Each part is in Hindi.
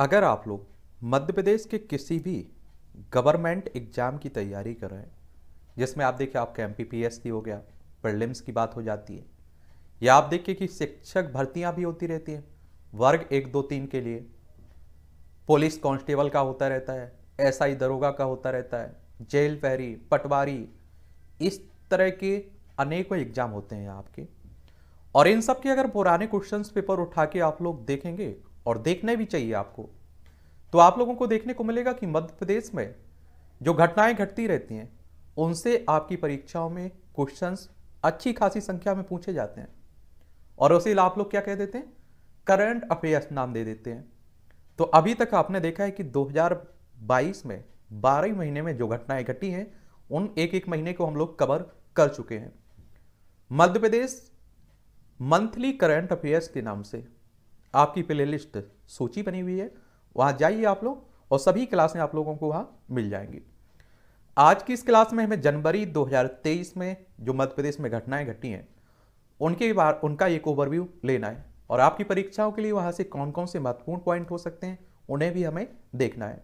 अगर आप लोग मध्य प्रदेश के किसी भी गवर्नमेंट एग्ज़ाम की तैयारी कर रहे हैं जिसमें आप देखिए आपका एम पी हो गया प्रलिम्स की बात हो जाती है या आप देखिए कि शिक्षक भर्तियां भी होती रहती हैं वर्ग एक दो तीन के लिए पुलिस कांस्टेबल का होता रहता है एसआई दरोगा का होता रहता है जेल फहरी पटवारी इस तरह के अनेकों एग्जाम होते हैं आपके और इन सब के अगर पुराने क्वेश्चंस पेपर उठा के आप लोग देखेंगे और देखने भी चाहिए आपको तो आप लोगों को देखने को मिलेगा कि मध्य प्रदेश में जो घटनाएं घटती रहती हैं उनसे आपकी परीक्षाओं में क्वेश्चंस अच्छी खासी संख्या में पूछे जाते हैं और उसे आप लोग क्या कह देते हैं करंट अफेयर्स नाम दे देते हैं तो अभी तक आपने देखा है कि 2022 में बारह महीने में जो घटनाएं घटी हैं उन एक एक महीने को हम लोग कवर कर चुके हैं Madhya Pradesh monthly current affairs के नाम से आपकी प्ले लिस्ट सूची बनी हुई है वहाँ जाइए आप लोग और सभी क्लासें आप लोगों को वहाँ मिल जाएंगी आज की इस क्लास में हमें जनवरी 2023 में जो मध्य प्रदेश में घटनाएं घटी हैं उनके बार उनका एक ओवरव्यू लेना है और आपकी परीक्षाओं के लिए वहाँ से कौन कौन से महत्वपूर्ण पॉइंट हो सकते हैं उन्हें भी हमें देखना है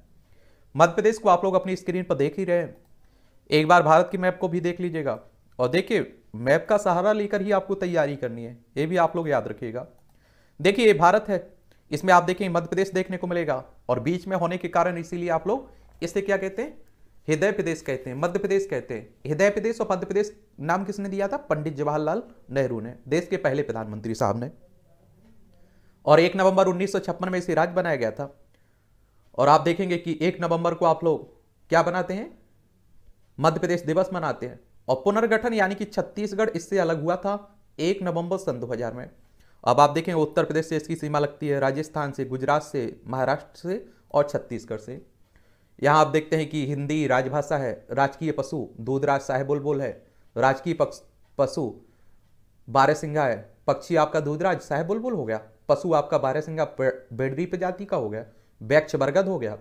मध्य प्रदेश को आप लोग अपनी स्क्रीन पर देख ही रहे हैं एक बार भारत की मैप को भी देख लीजिएगा और देखिए मैप का सहारा लेकर ही आपको तैयारी करनी है ये भी आप लोग याद रखिएगा देखिए ये भारत है इसमें आप देखें मध्य प्रदेश देखने को मिलेगा और बीच में होने के कारण इसीलिए आप लोग इसे क्या कहते हैं हृदय प्रदेश कहते हैं मध्य प्रदेश कहते हैं हृदय प्रदेश और मध्य प्रदेश नाम किसने दिया था पंडित जवाहरलाल नेहरू ने देश के पहले प्रधानमंत्री साहब ने और एक नवंबर उन्नीस में इसे राज्य बनाया गया था और आप देखेंगे कि एक नवंबर को आप लोग क्या बनाते हैं मध्य प्रदेश दिवस मनाते हैं और पुनर्गठन यानी कि छत्तीसगढ़ इससे अलग हुआ था एक नवंबर सन 2000 में अब आप देखें उत्तर प्रदेश से इसकी सीमा लगती है राजस्थान से गुजरात से महाराष्ट्र से और छत्तीसगढ़ से यहाँ आप देखते हैं कि हिंदी राजभाषा है राजकीय पशु दूधराज बोल है राजकीय पशु बारहसिंगा है पक्षी आपका दूधराज साहेब साहेबुलबुल हो गया पशु आपका बारहसिंगा बेडरी प्रजाति का हो गया वैक्ष बरगद हो गया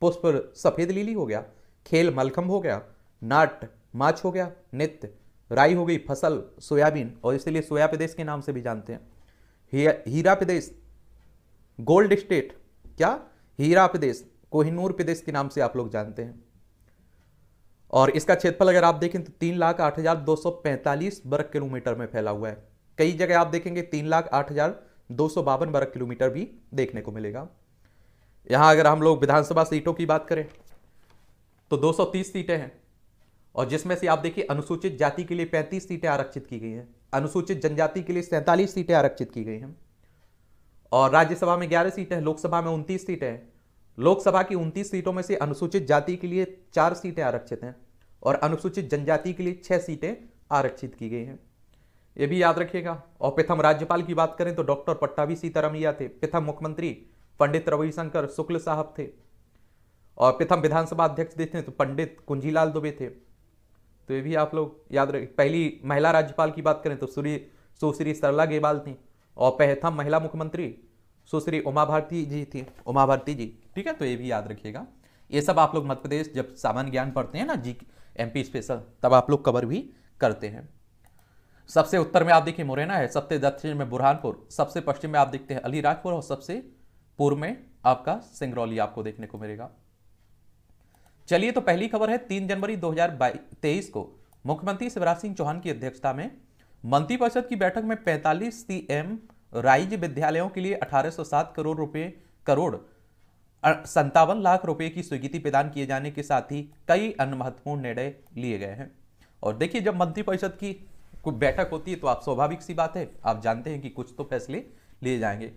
पुष्प सफ़ेद लीली हो गया खेल मलखम्ब हो गया नाट माछ हो गया नित्य राई हो गई फसल सोयाबीन और इसीलिए सोया प्रदेश के नाम से भी जानते हैं हीरा प्रदेश गोल्ड स्टेट क्या हीरा प्रदेश कोहिनूर प्रदेश के नाम से आप लोग जानते हैं और इसका क्षेत्रफल अगर आप देखें तो तीन लाख आठ हजार दो सौ पैंतालीस वर्ग किलोमीटर में फैला हुआ है कई जगह आप देखेंगे तीन लाख आठ हजार दो सौ बावन वर्ग किलोमीटर भी देखने को मिलेगा यहां अगर हम लोग विधानसभा सीटों की बात करें तो दो सौ तीस सीटें हैं और जिसमें से आप देखिए अनुसूचित जाति के लिए पैंतीस सीटें आरक्षित की गई हैं अनुसूचित जनजाति के लिए सैंतालीस सीटें आरक्षित की गई हैं और राज्यसभा में ग्यारह सीटें हैं लोकसभा में उनतीस सीटें हैं लोकसभा की उनतीस सीटों में से अनुसूचित जाति के लिए चार सीटें आरक्षित हैं और अनुसूचित जनजाति के लिए छः सीटें आरक्षित की गई हैं ये भी याद रखिएगा और प्रथम राज्यपाल की बात करें तो डॉक्टर पट्टावी सीतारामैया थे प्रथम मुख्यमंत्री पंडित रविशंकर शुक्ल साहब थे और प्रथम विधानसभा अध्यक्ष थे तो पंडित कुंजीलाल दुबे थे तो ये भी आप लोग याद रख पहली महिला राज्यपाल की बात करें तो सूर्य सुश्री सरला गेवाल थी और पहथम महिला मुख्यमंत्री सुश्री उमा भारती जी थी उमा भारती जी ठीक है तो ये भी याद रखिएगा ये सब आप लोग मध्य प्रदेश जब सामान्य ज्ञान पढ़ते हैं ना जी एमपी स्पेशल तब आप लोग कवर भी करते हैं सबसे उत्तर में आप देखिए मुरैना है सबसे दक्षिण में बुरहानपुर सबसे पश्चिम में आप देखते हैं अलीराजपुर और सबसे पूर्व में आपका सिंगरौली आपको देखने को मिलेगा चलिए तो पहली खबर है तीन जनवरी दो को मुख्यमंत्री शिवराज सिंह चौहान की अध्यक्षता में मंत्रिपरिषद की बैठक में 45 सीएम राज्य विद्यालयों के लिए 1807 करोड़ रुपए करोड़ संतावन लाख रुपए की स्वीकृति प्रदान किए जाने के साथ ही कई अन्य महत्वपूर्ण निर्णय लिए गए हैं और देखिए जब मंत्रिपरिषद की कोई बैठक होती है तो आप स्वाभाविक सी बात है आप जानते हैं कि कुछ तो फैसले लिए जाएंगे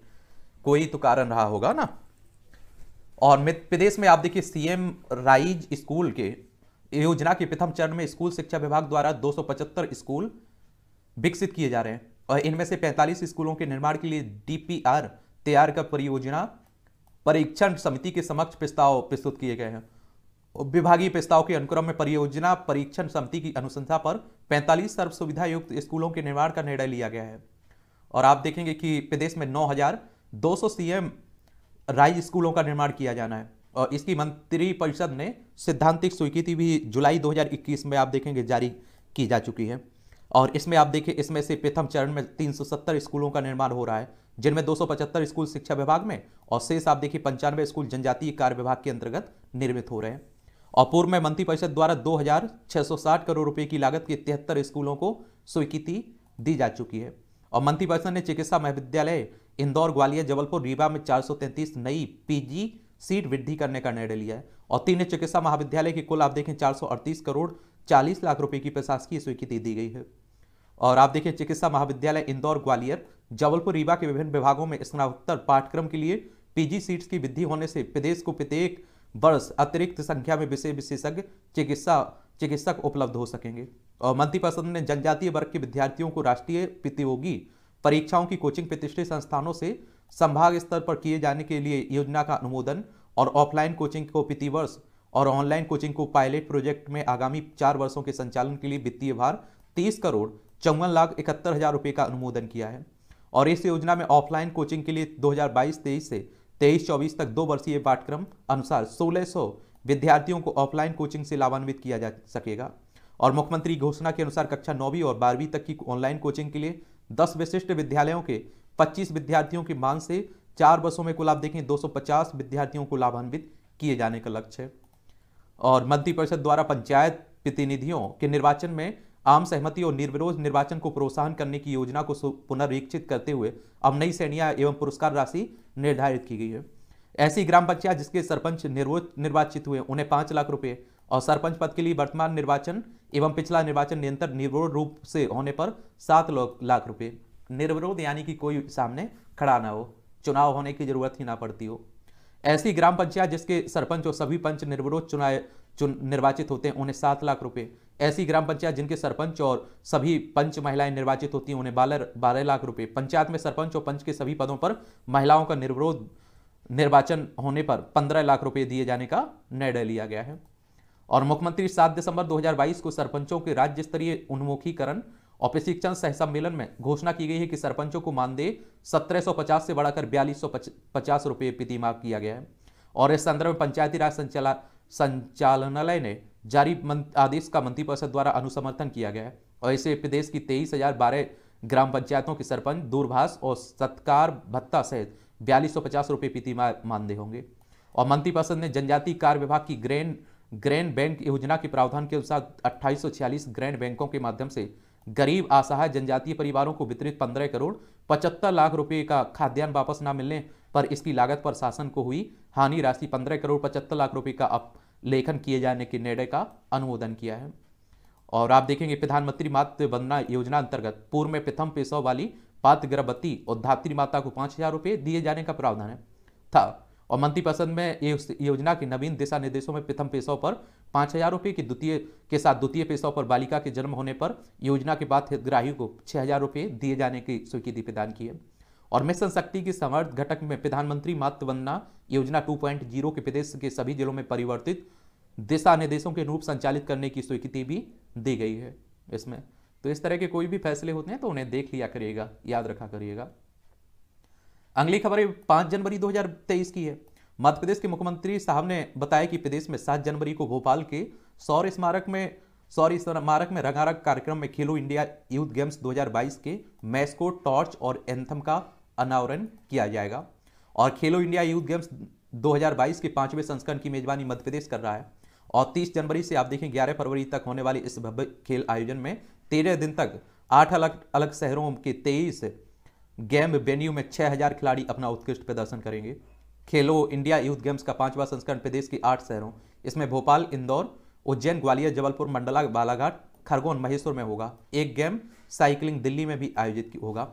कोई तो कारण रहा होगा ना और मध्य प्रदेश में आप देखिए सीएम राइज स्कूल के योजना के प्रथम चरण में स्कूल शिक्षा विभाग द्वारा 275 स्कूल विकसित किए जा रहे हैं और इनमें से 45 स्कूलों के निर्माण के लिए डीपीआर तैयार कर परियोजना परीक्षण समिति के समक्ष प्रस्ताव प्रस्तुत किए गए हैं विभागीय प्रस्ताव के अनुक्रम में परियोजना परीक्षण समिति की अनुशंसा पर 45 सर्व सुविधा युक्त स्कूलों के निर्माण का निर्णय लिया गया है और आप देखेंगे कि प्रदेश में 9,200 सीएम राइज स्कूलों का निर्माण किया जाना है और इसकी मंत्रिपरिषद ने सिद्धांतिक स्वीकृति भी जुलाई 2021 में आप देखेंगे जारी की जा चुकी है और इसमें आप देखिए इसमें से प्रथम चरण में 370 स्कूलों का निर्माण हो रहा है जिनमें 275 स्कूल शिक्षा विभाग में और शेष आप देखिए पंचानवे स्कूल जनजातीय कार्य विभाग के अंतर्गत निर्मित हो रहे हैं और पूर्व में मंत्रिपरिषद द्वारा दो करोड़ रुपए की लागत के तिहत्तर स्कूलों को स्वीकृति दी जा चुकी है और मंत्रिपरिषद ने चिकित्सा महाविद्यालय इंदौर ग्वालियर जबलपुर रीवा में 433 नई पीजी सीट वृद्धि करने का निर्णय लिया है और तीन चिकित्सा महाविद्यालय की कुल आप देखें 438 करोड़ 40 लाख रुपए की प्रशासकीय स्वीकृति दी गई है और आप देखिए चिकित्सा महाविद्यालय इंदौर ग्वालियर जबलपुर रीवा के विभिन्न विभागों में स्नातकोत्तर पाठ्यक्रम के लिए पीजी सीट्स की वृद्धि होने से प्रदेश को प्रत्येक वर्ष अतिरिक्त संख्या में विषय विशेषज्ञ चिकित्सा चिकित्सक उपलब्ध हो सकेंगे और मंत्रिपरिषद ने जनजातीय वर्ग के विद्यार्थियों को राष्ट्रीय प्रतियोगी परीक्षाओं की कोचिंग प्रतिष्ठित संस्थानों से संभाग स्तर पर किए जाने के लिए योजना का अनुमोदन और ऑफलाइन कोचिंग को प्रतिवर्ष और ऑनलाइन कोचिंग को पायलट प्रोजेक्ट में आगामी चार वर्षों के संचालन के लिए वित्तीय भार तीस करोड़ चौवन लाख इकहत्तर हजार रुपये का अनुमोदन किया है और इस योजना में ऑफलाइन कोचिंग के लिए 2022-23 से 23-24 तक दो वर्षीय पाठ्यक्रम अनुसार 1600 विद्यार्थियों को ऑफलाइन कोचिंग से लाभान्वित किया जा सकेगा और मुख्यमंत्री घोषणा के अनुसार कक्षा नौवीं और बारहवीं तक की ऑनलाइन कोचिंग के लिए दस विशिष्ट विद्यालयों के पच्चीस विद्यार्थियों की मांग से चार बसों में कुल आप देखें 250 विद्यार्थियों को लाभान्वित किए जाने का लक्ष्य है और मंत्रिपरिषद द्वारा पंचायत प्रतिनिधियों के निर्वाचन में आम सहमति और निर्विरोध निर्वाचन को प्रोत्साहन करने की योजना को पुनर्वीक्षित करते हुए अब नई श्रेणियां एवं पुरस्कार राशि निर्धारित की गई है ऐसी ग्राम पंचायत जिसके सरपंच निर्वोच निर्वाचित हुए उन्हें पांच लाख रुपये और सरपंच पद के लिए वर्तमान निर्वाचन एवं पिछला निर्वाचन निरंतर निर्विरोध रूप से होने पर सात लाख रुपये निर्विरोध यानी कि कोई सामने खड़ा ना हो चुनाव होने की जरूरत ही ना पड़ती हो ऐसी ग्राम पंचायत जिसके सरपंच और सभी पंच निर्विरोध चुनाए चुन निर्वाचित होते हैं उन्हें सात लाख रुपए ऐसी ग्राम पंचायत जिनके सरपंच और सभी पंच महिलाएं निर्वाचित होती हैं उन्हें बारह बारह लाख रुपए पंचायत में सरपंच और पंच के सभी पदों पर महिलाओं का निर्विरोध निर्वाचन होने पर पंद्रह लाख रुपए दिए जाने का निर्णय लिया गया है और मुख्यमंत्री 7 दिसंबर 2022 को सरपंचों के राज्य स्तरीय उन्मुखीकरण और प्रशिक्षण सह सम्मेलन में घोषणा की गई है कि सरपंचों को मानदेय 1750 से बढ़ाकर बयालीस सौ पचास रुपये प्रतिमा किया गया है और इस संदर्भ में पंचायती राज संचाला संचालनालय ने जारी आदेश का मंत्रिपरिषद द्वारा अनुसमर्थन किया गया है और इसे प्रदेश की तेईस हजार बारह ग्राम पंचायतों के सरपंच दूरभाष और सत्कार भत्ता सहित बयालीस सौ पचास रुपये प्रतिमा मानदेय होंगे और मंत्रिपरिषद ने जनजातीय कार्य विभाग की ग्रैंड ग्रैंड बैंक योजना के प्रावधान के अनुसार अट्ठाईस ग्रैंड बैंकों के माध्यम से गरीब असहाय जनजातीय परिवारों को वितरित 15 करोड़ 75 लाख रुपए का खाद्यान्न वापस न मिलने पर इसकी लागत पर शासन को हुई हानि राशि 15 करोड़ 75 लाख रुपए का लेखन किए जाने के निर्णय का अनुमोदन किया है और आप देखेंगे प्रधानमंत्री मातृ वंदना योजना अंतर्गत पूर्व में प्रथम पेशव वाली पात्र गर्भवती और धात्री माता को पांच हजार रुपए दिए जाने का प्रावधान है था और मंत्रिपरिषद में योजना के नवीन दिशा निर्देशों में प्रथम पेशों पर पाँच हजार रुपये की द्वितीय के साथ द्वितीय पेशों पर बालिका के जन्म होने पर योजना के बाद हितग्राही को छः हजार रुपये दिए जाने की स्वीकृति प्रदान की है और मिशन शक्ति की समर्थ घटक में प्रधानमंत्री योजना टू योजना जीरो के प्रदेश के सभी जिलों में परिवर्तित दिशा निर्देशों के अनुरूप संचालित करने की स्वीकृति भी दी गई है इसमें तो इस तरह के कोई भी फैसले होते हैं तो उन्हें देख लिया करिएगा याद रखा करिएगा अगली खबर पाँच जनवरी 2023 की है मध्य प्रदेश के मुख्यमंत्री साहब ने बताया कि प्रदेश में सात जनवरी को भोपाल के सौर स्मारक में सौर स्मारक में रंगारंग कार्यक्रम में खेलो इंडिया यूथ गेम्स 2022 के मैच को टॉर्च और एंथम का अनावरण किया जाएगा और खेलो इंडिया यूथ गेम्स 2022 के पांचवें संस्करण की मेजबानी मध्य प्रदेश कर रहा है और 30 जनवरी से आप देखें 11 फरवरी तक होने वाले इस भव्य खेल आयोजन में तेरह दिन तक आठ अलग अलग शहरों के तेईस गेम वेन्यू में 6000 खिलाड़ी अपना उत्कृष्ट प्रदर्शन करेंगे खेलो इंडिया यूथ गेम्स का पांचवा संस्करण प्रदेश की आठ शहरों इसमें भोपाल इंदौर उज्जैन ग्वालियर जबलपुर मंडला बालाघाट खरगोन महेश्वर में होगा एक गेम साइकिलिंग दिल्ली में भी आयोजित होगा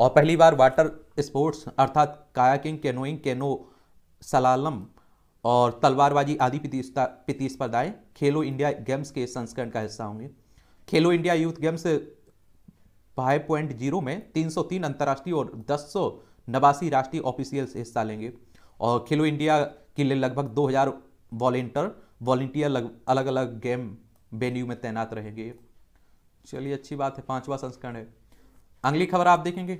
और पहली बार वाटर स्पोर्ट्स अर्थात कायाकिंग कैनोइंग कैनो सलालम और तलवारबाजी आदि प्रतिस्पर्धाएं खेलो इंडिया गेम्स के संस्करण का हिस्सा होंगे खेलो इंडिया यूथ गेम्स 5.0 में 303 अंतर्राष्ट्रीय और दस नवासी राष्ट्रीय ऑफिशियल्स हिस्सा लेंगे और खेलो इंडिया के लिए लगभग 2000 हज़ार वॉलेंटर वॉल्टियर अलग अलग गेम वेन्यू में तैनात रहेंगे चलिए अच्छी बात है पांचवा संस्करण है अगली खबर आप देखेंगे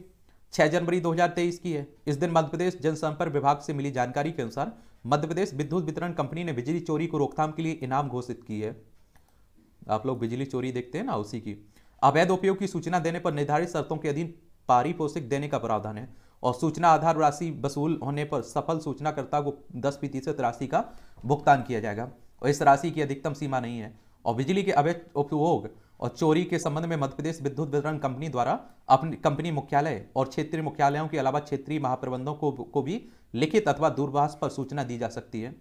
6 जनवरी 2023 की है इस दिन मध्य प्रदेश जनसंपर्क विभाग से मिली जानकारी के अनुसार मध्य प्रदेश विद्युत वितरण कंपनी ने बिजली चोरी को रोकथाम के लिए इनाम घोषित की है आप लोग बिजली चोरी देखते हैं ना उसी की अवैध उपयोग की सूचना देने पर निर्धारित शर्तों के अधीन पारिपोषिक देने का प्रावधान है और सूचना आधार राशि वसूल होने पर सफल सूचनाकर्ता को दस प्रतिशत राशि का भुगतान किया जाएगा और इस राशि की अधिकतम सीमा नहीं है और बिजली के अवैध उपयोग और चोरी के संबंध में मध्य प्रदेश विद्युत वितरण कंपनी द्वारा अपनी कंपनी मुख्यालय और क्षेत्रीय मुख्यालयों के अलावा क्षेत्रीय महाप्रबंधों को, को भी लिखित अथवा दूरभाष पर सूचना दी जा सकती है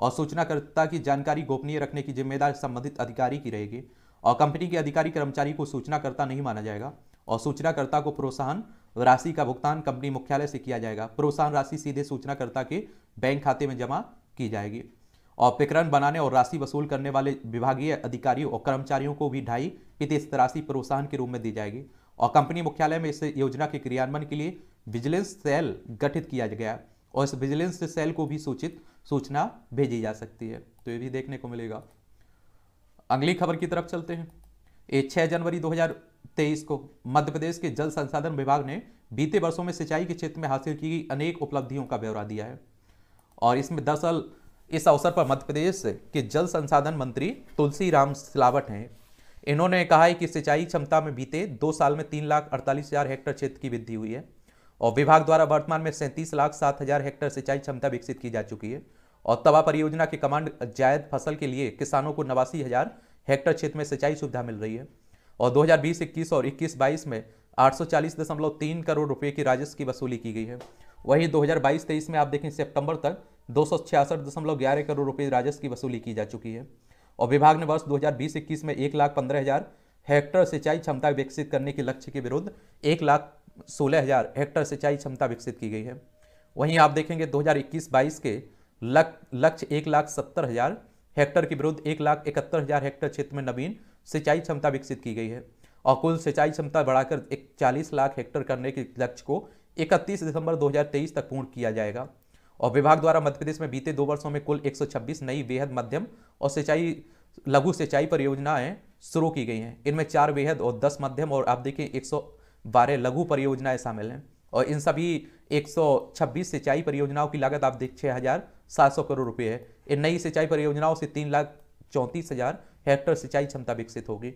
और सूचनाकर्ता की जानकारी गोपनीय रखने की जिम्मेदारी संबंधित अधिकारी की रहेगी और कंपनी के अधिकारी कर्मचारी को सूचनाकर्ता नहीं माना जाएगा और सूचनाकर्ता को प्रोत्साहन राशि का भुगतान कंपनी मुख्यालय से किया जाएगा प्रोत्साहन राशि सीधे सूचनाकर्ता के बैंक खाते में जमा की जाएगी और प्रकरण बनाने और राशि वसूल करने वाले विभागीय अधिकारियों और कर्मचारियों को भी ढाई प्रतिशत राशि प्रोत्साहन के रूप में दी जाएगी और कंपनी मुख्यालय में इस योजना के क्रियान्वयन के लिए विजिलेंस सेल गठित किया गया और इस विजिलेंस सेल को भी सूचित सूचना भेजी जा सकती है तो ये भी देखने को मिलेगा अगली खबर की तरफ चलते हैं ये छह जनवरी 2023 को मध्य प्रदेश के जल संसाधन विभाग ने बीते वर्षों में सिंचाई के क्षेत्र में हासिल की गई अनेक उपलब्धियों का ब्यौरा दिया है और इसमें दरअसल इस अवसर पर मध्य प्रदेश के जल संसाधन मंत्री तुलसी राम सिलावट हैं इन्होंने कहा है कि सिंचाई क्षमता में बीते दो साल में तीन लाख अड़तालीस हज़ार हेक्टर क्षेत्र की वृद्धि हुई है और विभाग द्वारा वर्तमान में सैंतीस लाख सात हज़ार हेक्टर सिंचाई क्षमता विकसित की जा चुकी है और तवा परियोजना के कमांड जायद फसल के लिए किसानों को नवासी हजार हेक्टर क्षेत्र में सिंचाई सुविधा मिल रही है और 2020-21 और 21-22 में 840.3 करोड़ रुपए की राजस्व की वसूली की गई है वहीं 2022-23 में आप देखें सितंबर तक दो करोड़ रुपए राजस्व की वसूली की जा चुकी है और विभाग ने वर्ष बीस इक्कीस में एक लाख पंद्रह हजार हेक्टर सिंचाई क्षमता विकसित करने के लक्ष्य के विरुद्ध एक लाख सोलह हजार हेक्टर सिंचाई क्षमता विकसित की गई है वहीं आप देखेंगे 2021-22 के लक्ष्य एक लाख सत्तर हजार हेक्टर के विरुद्ध एक लाख इकहत्तर हजार हेक्टर क्षेत्र में नवीन सिंचाई क्षमता विकसित की गई है और कुल सिंचाई क्षमता बढ़ाकर एक चालीस लाख हेक्टर करने के लक्ष्य को इकतीस दिसंबर 2023 तक पूर्ण किया जाएगा और विभाग द्वारा मध्य प्रदेश में बीते दो वर्षों में कुल 126 नई बेहद मध्यम और सिंचाई लघु सिंचाई परियोजनाएं शुरू की गई हैं इनमें चार बेहद और दस मध्यम और आप देखिए बारह लघु परियोजनाएं शामिल हैं और इन सभी 126 सिंचाई परियोजनाओं की लागत आप देख छः सात सौ करोड़ रुपए है इन नई सिंचाई परियोजनाओं से तीन लाख चौंतीस हजार हेक्टर सिंचाई क्षमता विकसित होगी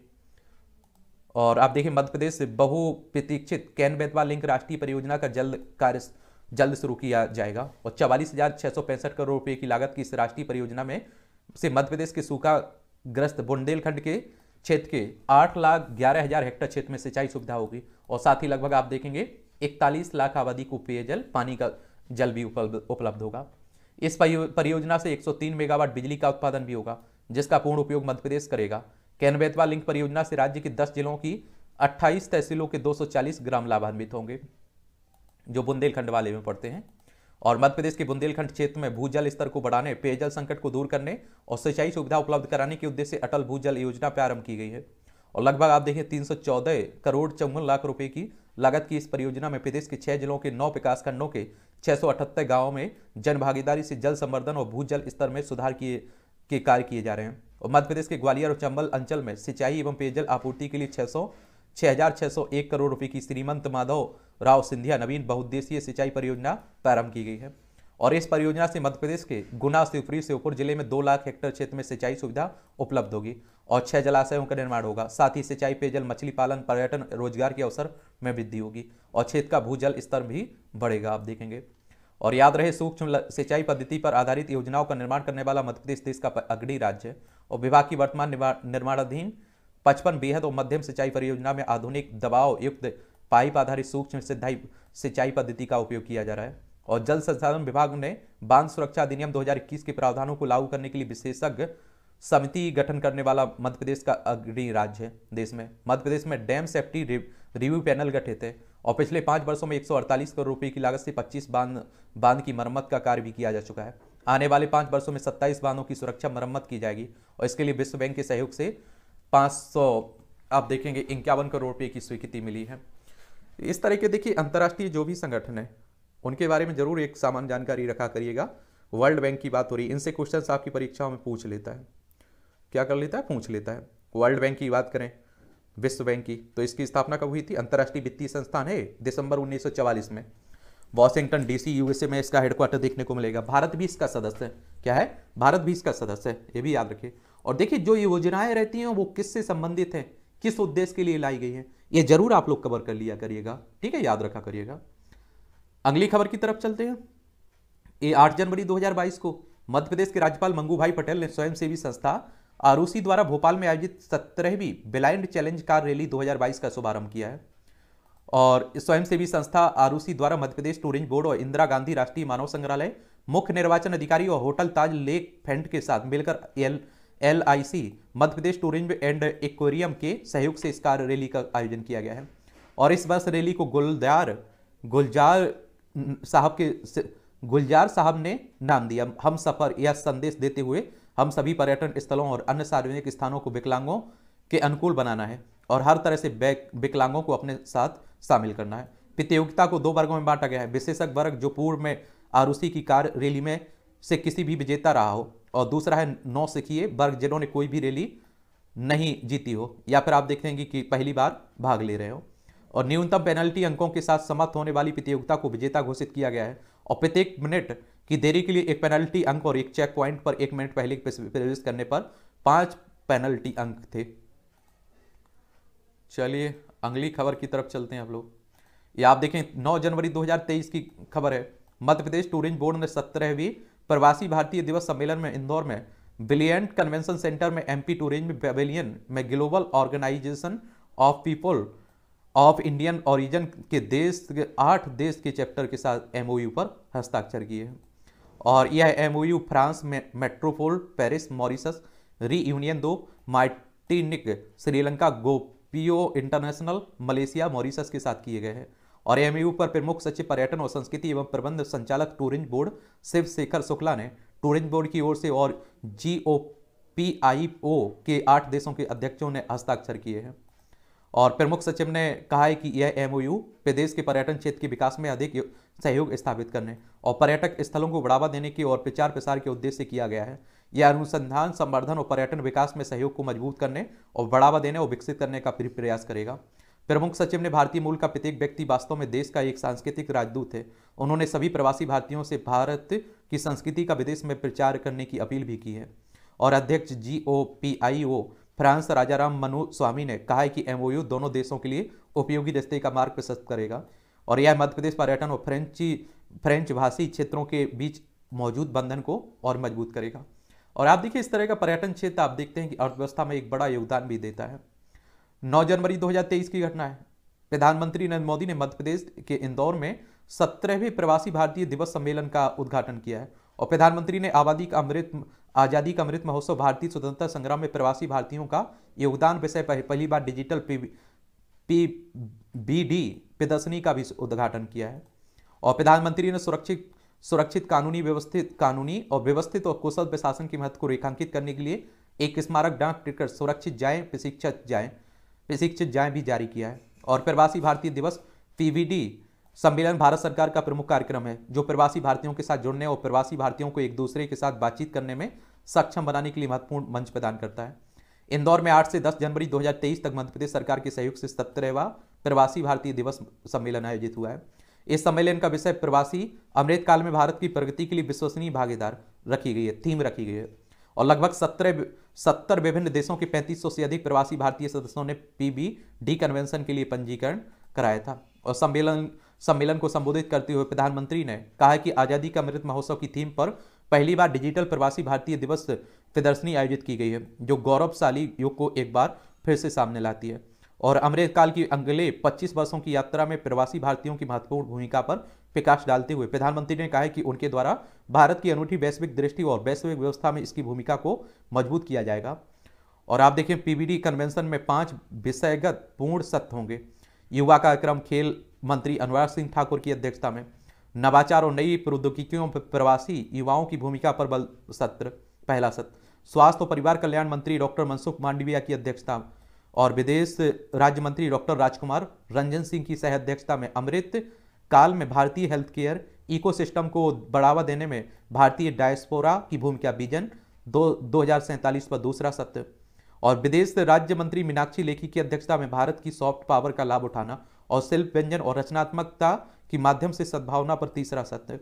और आप देखिए मध्य प्रदेश से बहुप्रतीक्षित कैन बेतवा लिंक राष्ट्रीय परियोजना का जल्द कार्य जल्द शुरू किया जाएगा और चवालीस हजार छह सौ पैंसठ करोड़ रुपए की लागत की इस राष्ट्रीय परियोजना में से मध्य प्रदेश के सूखाग्रस्त बुंदेलखंड के क्षेत्र के आठ लाख ग्यारह हजार हेक्टर क्षेत्र में सिंचाई सुविधा होगी और साथ ही लगभग आप देखेंगे इकतालीस लाख आबादी को पेयजल पानी का जल भी उपलब्ध उपलब्ध होगा इस परियोजना से 103 मेगावाट बिजली का उत्पादन भी होगा जिसका पूर्ण उपयोग मध्यप्रदेश प्रदेश करेगा कैनबेतवा लिंक परियोजना से राज्य के 10 जिलों की 28 तहसीलों के 240 ग्राम लाभान्वित होंगे जो बुंदेलखंड वाले में पड़ते हैं और मध्यप्रदेश के बुंदेलखंड क्षेत्र में भूजल स्तर को बढ़ाने पेयजल संकट को दूर करने और सिंचाई सुविधा उपलब्ध कराने के उद्देश्य अटल भूजल योजना प्रारंभ की गई है और लगभग आप देखें तीन करोड़ चौवन लाख रुपए की लागत की इस परियोजना में प्रदेश के छह जिलों के नौ विकासखंडों के छः गांवों में जनभागीदारी से जल संवर्धन और भूजल स्तर में सुधार किए के कार्य किए जा रहे हैं और मध्य प्रदेश के ग्वालियर और चंबल अंचल में सिंचाई एवं पेयजल आपूर्ति के लिए छः सौ करोड़ रुपये की श्रीमंत माधव राव सिंधिया नवीन बहुद्देशीय सिंचाई परियोजना प्रारंभ की गई है और इस परियोजना से मध्य प्रदेश के गुना शिवपुरी श्योपुर जिले में दो लाख हेक्टेयर क्षेत्र में सिंचाई सुविधा उपलब्ध होगी और छह जलाशयों का निर्माण होगा साथ ही सिंचाई पेयजल मछली पालन पर्यटन रोजगार के अवसर में वृद्धि होगी और क्षेत्र का भूजल स्तर भी बढ़ेगा आप देखेंगे और याद रहे सूक्ष्म सिंचाई पद्धति पर आधारित योजनाओं का निर्माण करने वाला मध्य प्रदेश देश का अग्रणी राज्य और विभाग की वर्तमान निर्माणाधीन पचपन बेहद और मध्यम सिंचाई परियोजना में आधुनिक दबाव युक्त पाइप आधारित सूक्ष्म सिद्धाई सिंचाई पद्धति का उपयोग किया जा रहा है और जल संसाधन विभाग ने बांध सुरक्षा अधिनियम 2021 के प्रावधानों को लागू करने के लिए विशेषज्ञ समिति गठन करने वाला मध्य प्रदेश का अग्रणी राज्य देश में मध्य प्रदेश में डैम सेफ्टी रिव्यू पैनल गठित है और पिछले पाँच वर्षों में 148 करोड़ रुपए की लागत से 25 बांध बांध की मरम्मत का कार्य भी किया जा चुका है आने वाले पाँच वर्षों में 27 बांधों की सुरक्षा मरम्मत की जाएगी और इसके लिए विश्व बैंक के सहयोग से 500 आप देखेंगे इक्यावन करोड़ रुपये की स्वीकृति मिली है इस तरह के देखिए अंतर्राष्ट्रीय जो भी संगठन है उनके बारे में जरूर एक सामान्य जानकारी रखा करिएगा वर्ल्ड बैंक की बात हो रही है इनसे क्वेश्चन आपकी परीक्षाओं में पूछ लेता है क्या कर लेता है पूछ लेता है वर्ल्ड बैंक की बात करें विश्व बैंक की तो इसकी स्थापना कब हुई थी अंतर्राष्ट्रीय वित्तीय संस्थान है दिसंबर 1944 में वॉशिंगटन डीसी यूएसए में इसका हेडक्वार्टर देखने को मिलेगा भारत भी इसका सदस्य है क्या है भारत भी इसका सदस्य है ये भी याद रखिए और देखिए जो योजनाएं रहती हैं वो किससे संबंधित हैं किस उद्देश्य के लिए लाई गई हैं ये जरूर आप लोग कवर कर लिया करिएगा ठीक है याद रखा करिएगा अगली खबर की तरफ चलते हैं ये आठ जनवरी दो को मध्य प्रदेश के राज्यपाल मंगू भाई पटेल ने स्वयंसेवी संस्था आरूसी द्वारा भोपाल में आयोजित सत्रहवीं ब्लाइंड चैलेंज कार रैली 2022 का शुभारंभ किया है और स्वयंसेवी संस्था आरूसी द्वारा मध्यप्रदेश टूरिज्म बोर्ड और इंदिरा गांधी राष्ट्रीय मानव संग्रहालय मुख्य निर्वाचन अधिकारी और होटल ताज लेक फेंट के साथ मिलकर L L I C Madhya tourism and aquarium के सहयोग से इस कार रैली का आयोजन किया गया है और इस वर्ष रैली को गुलदार गुलजार साहब के गुलजार साहब ने नाम दिया हम सफ़र यह संदेश देते हुए हम सभी पर्यटन स्थलों और अन्य सार्वजनिक स्थानों को विकलांगों के अनुकूल बनाना है और हर तरह से विकलांगों को अपने साथ शामिल करना है प्रतियोगिता को दो वर्गों में बांटा गया है विशेषज्ञ वर्ग जो पूर्व में आरूसी की कार रैली में से किसी भी विजेता रहा हो और दूसरा है नौ सिखिए वर्ग जिन्होंने कोई भी रैली नहीं जीती हो या फिर आप देखेंगे कि पहली बार भाग ले रहे हो और न्यूनतम पेनल्टी अंकों के साथ समाप्त होने वाली प्रतियोगिता को विजेता घोषित किया गया है और प्रत्येक मिनट कि देरी के लिए एक पेनल्टी अंक और एक चेक पॉइंट पर एक मिनट पहले प्रवेश करने पर पांच पेनल्टी अंक थे चलिए अगली खबर की तरफ चलते हैं आप लोग ये आप देखें 9 जनवरी 2023 की खबर है मध्य प्रदेश टूरिज्म बोर्ड ने सत्रहवीं प्रवासी भारतीय दिवस सम्मेलन में इंदौर में ब्रिलियंट कन्वेंशन सेंटर में एमपी टूरिज्म पेवेलियन में global organisation of people of Indian origin के देश आठ देश के चैप्टर के साथ एमओयू पर हस्ताक्षर किए हैं और यह एम फ्रांस में France metropole Paris Mauritius Reunion दो Martinique Sri Lanka GOPIO international Malaysia Mauritius के साथ किए गए हैं और एम पर प्रमुख सचिव पर्यटन और संस्कृति एवं प्रबंध संचालक टूरिज्म बोर्ड शिव शेखर शुक्ला ने टूरिंग बोर्ड की ओर से और जी ओ पी आई ओ के आठ देशों के अध्यक्षों ने हस्ताक्षर किए हैं और प्रमुख सचिव ने कहा है कि यह e एम प्रदेश के पर्यटन क्षेत्र के विकास में अधिक सहयोग स्थापित करने और पर्यटक स्थलों को बढ़ावा देने की और प्रचार प्रसार के उद्देश्य से किया गया है यह अनुसंधान संवर्धन और पर्यटन विकास में सहयोग को मजबूत करने और बढ़ावा देने और विकसित करने का फिर प्रयास करेगा प्रमुख सचिव ने भारतीय मूल का प्रत्येक व्यक्ति वास्तव में देश का एक सांस्कृतिक राजदूत है उन्होंने सभी प्रवासी भारतीयों से भारत की संस्कृति का विदेश में प्रचार करने की अपील भी की है और अध्यक्ष G O P I O France Rajaram Manu Swamy ने कहा है कि एमओयू दोनों देशों के लिए उपयोगी दस्ते का मार्ग प्रशस्त करेगा और यह मध्य प्रदेश पर्यटन और फ्रेंची फ्रेंच भाषी क्षेत्रों के बीच मौजूद बंधन को और मजबूत करेगा और आप देखिए इस तरह का पर्यटन क्षेत्र आप देखते हैं कि अर्थव्यवस्था में एक बड़ा योगदान भी देता है 9 जनवरी 2023 की घटना है प्रधानमंत्री नरेंद्र मोदी ने मध्य प्रदेश के इंदौर में सत्रहवें प्रवासी भारतीय दिवस सम्मेलन का उद्घाटन किया है और प्रधानमंत्री ने आबादी का अमृत आज़ादी का अमृत महोत्सव भारतीय स्वतंत्रता संग्राम में प्रवासी भारतीयों का योगदान विषय पहली बार डिजिटल पी बीडी प्रदर्शनी का भी उद्घाटन किया है और प्रधानमंत्री ने सुरक्षित सुरक्षित कानूनी व्यवस्थित कानूनी और व्यवस्थित और कुशल प्रशासन की महत्व को रेखांकित करने के लिए एक स्मारक डाक टिकट सुरक्षित जाए प्रशिक्षित जाए प्रशिक्षित जाए भी जारी किया है और प्रवासी भारतीय दिवस पीवीडी सम्मेलन भारत सरकार का प्रमुख कार्यक्रम है जो प्रवासी भारतीयों के साथ जुड़ने और प्रवासी भारतीयों को एक दूसरे के साथ बातचीत करने में सक्षम बनाने के लिए महत्वपूर्ण मंच प्रदान करता है इंदौर में 8 से 10 जनवरी 2023 तक मध्य प्रदेश सरकार के सहयोग से सत्रहवा प्रवासी भारतीय दिवस सम्मेलन आयोजित हुआ है इस सम्मेलन का विषय प्रवासी अमृत काल में भारत की प्रगति के लिए विश्वसनीय भागीदार रखी गई है थीम रखी गई है और लगभग सत्रह सत्तर विभिन्न देशों के पैंतीस से अधिक प्रवासी भारतीय सदस्यों ने पी डी कन्वेंशन के लिए पंजीकरण कराया था और सम्मेलन सम्मेलन को संबोधित करते हुए प्रधानमंत्री ने कहा कि आज़ादी का अमृत महोत्सव की थीम पर पहली बार डिजिटल प्रवासी भारतीय दिवस प्रदर्शनी आयोजित की गई है जो गौरवशाली युग को एक बार फिर से सामने लाती है और अमृतकाल की अगले 25 वर्षों की यात्रा में प्रवासी भारतीयों की महत्वपूर्ण भूमिका पर प्रकाश डालते हुए प्रधानमंत्री ने कहा है कि उनके द्वारा भारत की अनूठी वैश्विक दृष्टि और वैश्विक व्यवस्था में इसकी भूमिका को मजबूत किया जाएगा और आप देखें पीबीडी कन्वेंशन में पांच विषयगत पूर्ण सत्य होंगे युवा कार्यक्रम खेल मंत्री अनुराग सिंह ठाकुर की अध्यक्षता में नवाचार और नई प्रौद्योगिकियों प्रवासी युवाओं की भूमिका पर बल सत्र पहला सत्र स्वास्थ्य और परिवार कल्याण मंत्री डॉक्टर मनसुख मांडविया की अध्यक्षता और विदेश राज्य मंत्री डॉक्टर राजकुमार रंजन सिंह की सह अध्यक्षता में अमृत काल में भारतीय हेल्थ केयर इकोसिस्टम को बढ़ावा देने में भारतीय डायस्पोरा की भूमिका विजन दो दो पर दूसरा सत्य और विदेश राज्य मंत्री मीनाक्षी लेखी की अध्यक्षता में भारत की सॉफ्ट पावर का लाभ उठाना और शिल्प व्यंजन और रचनात्मकता के माध्यम से सद्भावना पर तीसरा सत्य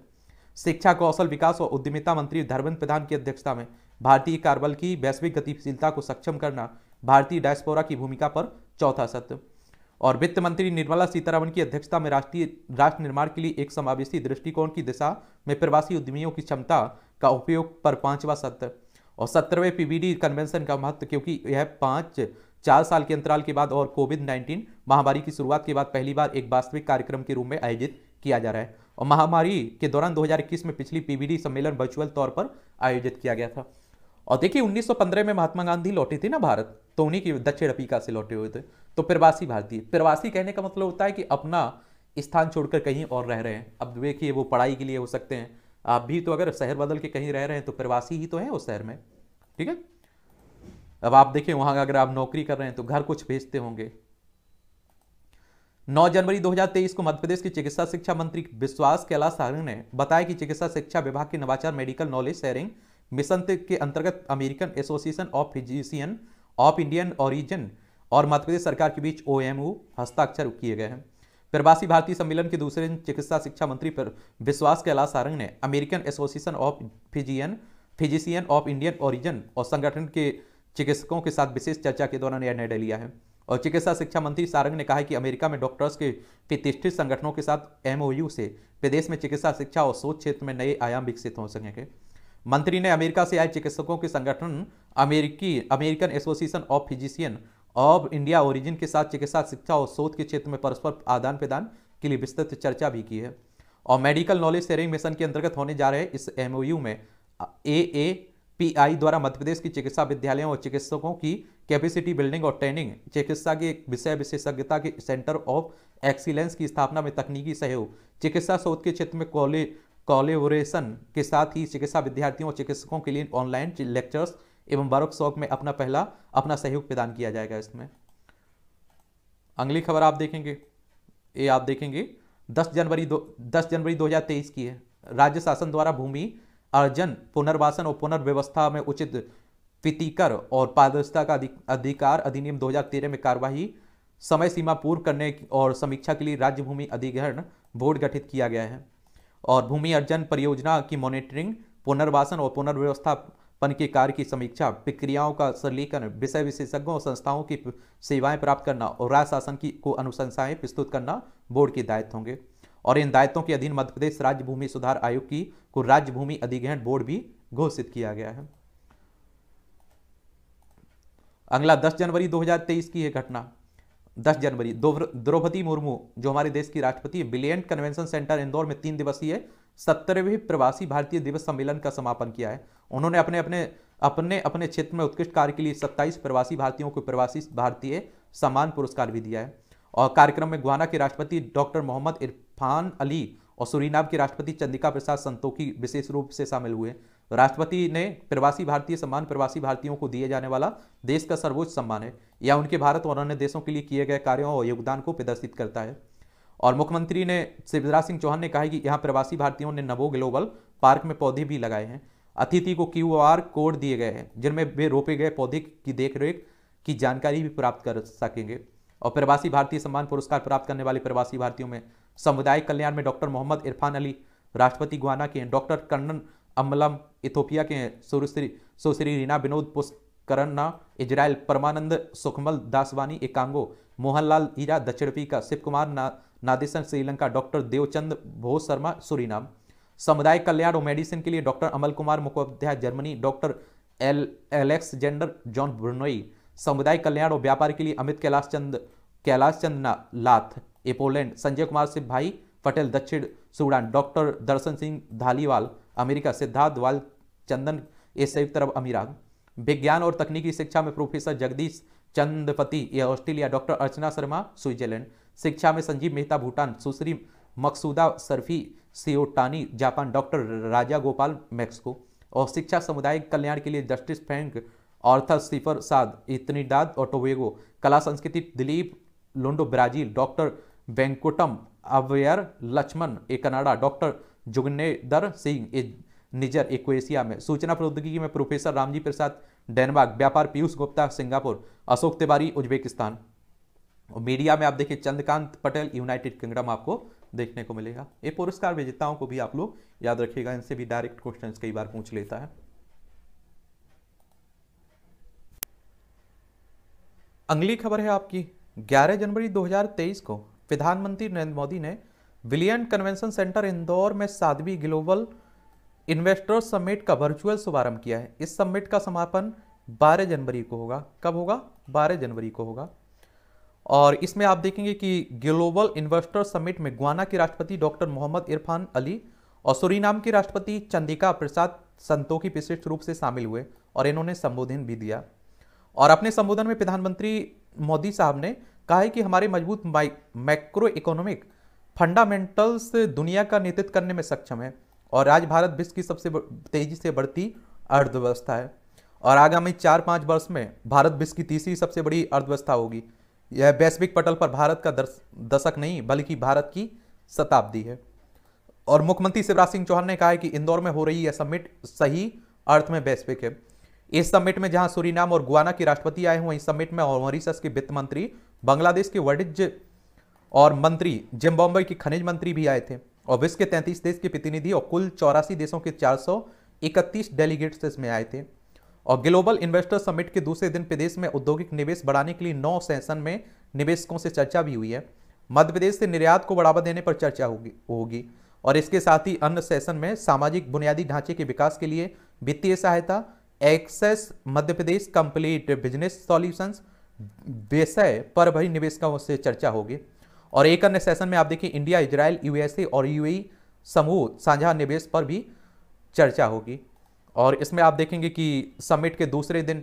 शिक्षा कौशल विकास और उद्यमिता मंत्री धर्मेंद्र प्रधान की अध्यक्षता में भारतीय कार्यबल की वैश्विक गतिशीलता को सक्षम करना भारतीय डायस्पोरा की भूमिका पर चौथा सत्र और वित्त मंत्री निर्मला सीतारमण की अध्यक्षता में राष्ट्रीय राष्ट्र निर्माण के लिए एक समावेशी दृष्टिकोण की दिशा में प्रवासी उद्यमियों की क्षमता का उपयोग पर पांचवा सत्र और सत्रहवें पीबीडी कन्वेंशन का महत्व क्योंकि यह पांच चार साल के अंतराल के बाद और कोविड नाइन्टीन महामारी की शुरुआत के बाद पहली बार एक वास्तविक कार्यक्रम के रूप में आयोजित किया जा रहा है और महामारी के दौरान दो में पिछली पीबीडी सम्मेलन वर्चुअल तौर पर आयोजित किया गया था और देखिए 1915 में महात्मा गांधी लौटे थे ना भारत तो उन्हीं की दक्षिण अफ्रीका से लौटे हुए थे तो प्रवासी भारतीय प्रवासी कहने का मतलब होता है कि अपना स्थान छोड़कर कहीं और रह रहे हैं अब देखिए वो पढ़ाई के लिए हो सकते हैं आप भी तो अगर शहर बदल के कहीं रह रहे हैं तो प्रवासी ही तो हैं उस शहर में ठीक है अब आप देखें वहां अगर आप नौकरी कर रहे हैं तो घर कुछ भेजते होंगे 9 जनवरी 2023 को मध्य प्रदेश के चिकित्सा शिक्षा मंत्री विश्वास कैलाश सारंग ने बताया कि चिकित्सा शिक्षा विभाग के नवाचार मेडिकल नॉलेज शेयरिंग मिशन के अंतर्गत American association of physician of Indian origin और मध्य प्रदेश सरकार के बीच ओ हस्ताक्षर किए गए हैं प्रवासी भारतीय सम्मेलन के दूसरे दिन चिकित्सा शिक्षा मंत्री पर विश्वास कैलाश सारंग ने American association of physician physician of Indian origin और संगठन के चिकित्सकों के साथ विशेष चर्चा के दौरान यह निर्णय लिया है और चिकित्सा शिक्षा मंत्री सारंग ने कहा कि अमेरिका में डॉक्टर्स के प्रतिष्ठित संगठनों के साथ एमओयू से प्रदेश में चिकित्सा शिक्षा और शोध क्षेत्र में नए आयाम विकसित हो सकेंगे मंत्री ने अमेरिका से आए चिकित्सकों के संगठन अमेरिकी American association of physician of India origin के साथ चिकित्सा शिक्षा और शोध के क्षेत्र में परस्पर आदान प्रदान के लिए विस्तृत चर्चा भी की है और मेडिकल नॉलेज शेयरिंग मिशन के अंतर्गत होने जा रहे इस एमओयू में ए ए पी आई द्वारा मध्य प्रदेश की चिकित्सा विद्यालयों और चिकित्सकों की कैपेसिटी बिल्डिंग और ट्रेनिंग चिकित्सा के विषय विशेषज्ञता के सेंटर ऑफ एक्सीलेंस की स्थापना में तकनीकी सहयोग चिकित्सा शोध के क्षेत्र में कॉलेज कॉलेबोरेशन के साथ ही चिकित्सा विद्यार्थियों और चिकित्सकों के लिए ऑनलाइन लेक्चर्स एवं वर्कशॉप में अपना पहला अपना सहयोग प्रदान किया जाएगा इसमें अगली खबर आप देखेंगे ये आप देखेंगे 10 जनवरी दो दस जनवरी 2023 की है राज्य शासन द्वारा भूमि अर्जन पुनर्वासन और पुनर्व्यवस्था में उचित वितीकर और पारदर्शिता का अधिकार अधिनियम 2013 में कार्यवाही समय सीमा पूर्व करने और समीक्षा के लिए राज्य भूमि अधिग्रहण बोर्ड गठित किया गया है और भूमि अर्जन परियोजना की मॉनिटरिंग पुनर्वासन और पुनर्व्यवस्थापन के कार्य की समीक्षा प्रक्रियाओं का सरलीकरण विषय विशेषज्ञों और संस्थाओं की सेवाएं प्राप्त करना और राज्य शासन की को अनुशंसाएं प्रस्तुत करना बोर्ड के दायित्व होंगे और इन दायित्वों के अधीन मध्यप्रदेश राज्य भूमि सुधार आयोग की को राज्य भूमि अधिग्रहण बोर्ड भी घोषित किया गया है अगला 10 जनवरी 2023 की यह घटना दस जनवरी द्रौपदी मुर्मू जो हमारे देश की राष्ट्रपति है ब्रिलियंट कन्वेंशन सेंटर इंदौर में तीन दिवसीय सत्तरवें प्रवासी भारतीय दिवस सम्मेलन का समापन किया है उन्होंने अपने अपने अपने अपने क्षेत्र में उत्कृष्ट कार्य के लिए 27 प्रवासी भारतीयों को प्रवासी भारतीय सम्मान पुरस्कार भी दिया है और कार्यक्रम में गुआना के राष्ट्रपति डॉक्टर मोहम्मद इरफान अली और सुरीनाम के राष्ट्रपति चंद्रिका प्रसाद संतोखी विशेष रूप से शामिल हुए राष्ट्रपति ने प्रवासी भारतीय सम्मान प्रवासी भारतीयों को दिए जाने वाला देश का सर्वोच्च सम्मान है यह उनके भारत और अन्य देशों के लिए किए गए कार्यों और योगदान को प्रदर्शित करता है और मुख्यमंत्री ने शिवराज सिंह चौहान ने कहा कि यहाँ प्रवासी भारतीयों ने नवो ग्लोबल पार्क में पौधे भी लगाए हैं अतिथि को क्यू कोड दिए गए हैं जिनमें वे रोपे गए पौधे की देखरेख की जानकारी भी प्राप्त कर सकेंगे और प्रवासी भारतीय सम्मान पुरस्कार प्राप्त करने वाले प्रवासी भारतीयों में समुदाय कल्याण में डॉक्टर मोहम्मद इरफान अली राष्ट्रपति गुआना के हैं डॉक्टर कर्णन अमलम इथोपिया के सुरश्री सुश्री रीना विनोद पुष्करणा इजराइल परमानंद सुखमल दासवानी एकांगो मोहनलाल हीरा दक्षिण अफ्रीका शिव कुमार ना, नादेशन श्रीलंका डॉक्टर देवचंद भोज शर्मा सूरीनाम समुदाय कल्याण और मेडिसिन के लिए doctor Amal Kumar Mukhopadhyay Germany doctor L Alexander John Brunei समुदाय कल्याण और व्यापार के लिए अमित कैलाश चंद कैलाश चंद लाथ ए पोलैंड संजय कुमार सिंह भाई पटेल दक्षिण Sudan doctor Darshan Singh Dhaliwal America Siddharth Dwal Chandan ए संयुक्त अरब अमीरात विज्ञान और तकनीकी शिक्षा में प्रोफेसर जगदीश चंद्रपति ये Australia doctor Archana Sharma Switzerland शिक्षा में संजीव मेहता भूटान सुश्री Maqsooda Sarfi Shiotani Japan doctor Raja Gopal Mexico और शिक्षा समुदाय कल्याण के लिए justice Frank Arthur Seepersad Trinidad और टोवेगो कला संस्कृति Dilip Loundo Brazil doctor Venkatam Iyer Laxman ए कनाडा डॉक्टर जुगनेदर सिंह निजर इक्वेशिया में सूचना प्रौद्योगिकी में प्रोफेसर रामजी प्रसाद डेनमार्क व्यापार Piyush Gupta Singapore Ashok Tiwari Uzbekistan media में आप देखिए चंद्रकांत पटेल यूनाइटेड किंगडम आपको देखने को मिलेगा ये पुरस्कार विजेताओं को भी आप लोग याद रखिएगा इनसे भी डायरेक्ट क्वेश्चन कई बार पूछ लेता है अगली खबर है आपकी 11 जनवरी 2023 को प्रधानमंत्री नरेंद्र मोदी ने विलियन कन्वेंशन सेंटर इंदौर में साधवी ग्लोबल इन्वेस्टर्स समिट का वर्चुअल शुभारंभ किया है इस समिट का समापन 12 जनवरी को होगा कब होगा 12 जनवरी को होगा और इसमें आप देखेंगे कि ग्लोबल इन्वेस्टर समिट में ग्वाना के राष्ट्रपति डॉक्टर मोहम्मद इरफान अली और सुरीनाम के राष्ट्रपति चंदिका प्रसाद संतोखी विशिष्ट रूप से शामिल हुए और इन्होंने संबोधन भी दिया और अपने संबोधन में प्रधानमंत्री मोदी साहब ने कहा है कि हमारे मजबूत मैक्रो इकोनॉमिक फंडामेंटल्स दुनिया का नेतृत्व करने में सक्षम है और आज भारत विश्व की सबसे तेजी से बढ़ती अर्थव्यवस्था है और आगामी चार पाँच वर्ष में भारत विश्व की तीसरी सबसे बड़ी अर्थव्यवस्था होगी यह वैश्विक पटल पर भारत का दशक नहीं बल्कि भारत की शताब्दी है और मुख्यमंत्री शिवराज सिंह चौहान ने कहा है कि इंदौर में हो रही यह समिट सही अर्थ में वैश्विक है इस समिट में जहां सूरीनाम और गुआना के राष्ट्रपति आए हैं वहीं समिट में और मॉरिशस के वित्त मंत्री बांग्लादेश के वाणिज्य और मंत्री जिम्बाब्वे के खनिज मंत्री भी आए थे और विश्व के तैंतीस देश के प्रतिनिधि और कुल चौरासी देशों के चार डेलीगेट्स इसमें आए थे और ग्लोबल इन्वेस्टर समिट के दूसरे दिन प्रदेश में औद्योगिक निवेश बढ़ाने के लिए नौ सेशन में निवेशकों से चर्चा भी हुई है मध्य प्रदेश से निर्यात को बढ़ावा देने पर चर्चा होगी होगी और इसके साथ ही अन्य सेशन में सामाजिक बुनियादी ढांचे के विकास के लिए वित्तीय सहायता access Madhya Pradesh complete business solutions विषय पर भी निवेशकों से चर्चा होगी और एक अन्य सेशन में आप देखिए इंडिया इजराइल यूएसए और यूएई e समूह साझा निवेश पर भी चर्चा होगी और इसमें आप देखेंगे कि समिट के दूसरे दिन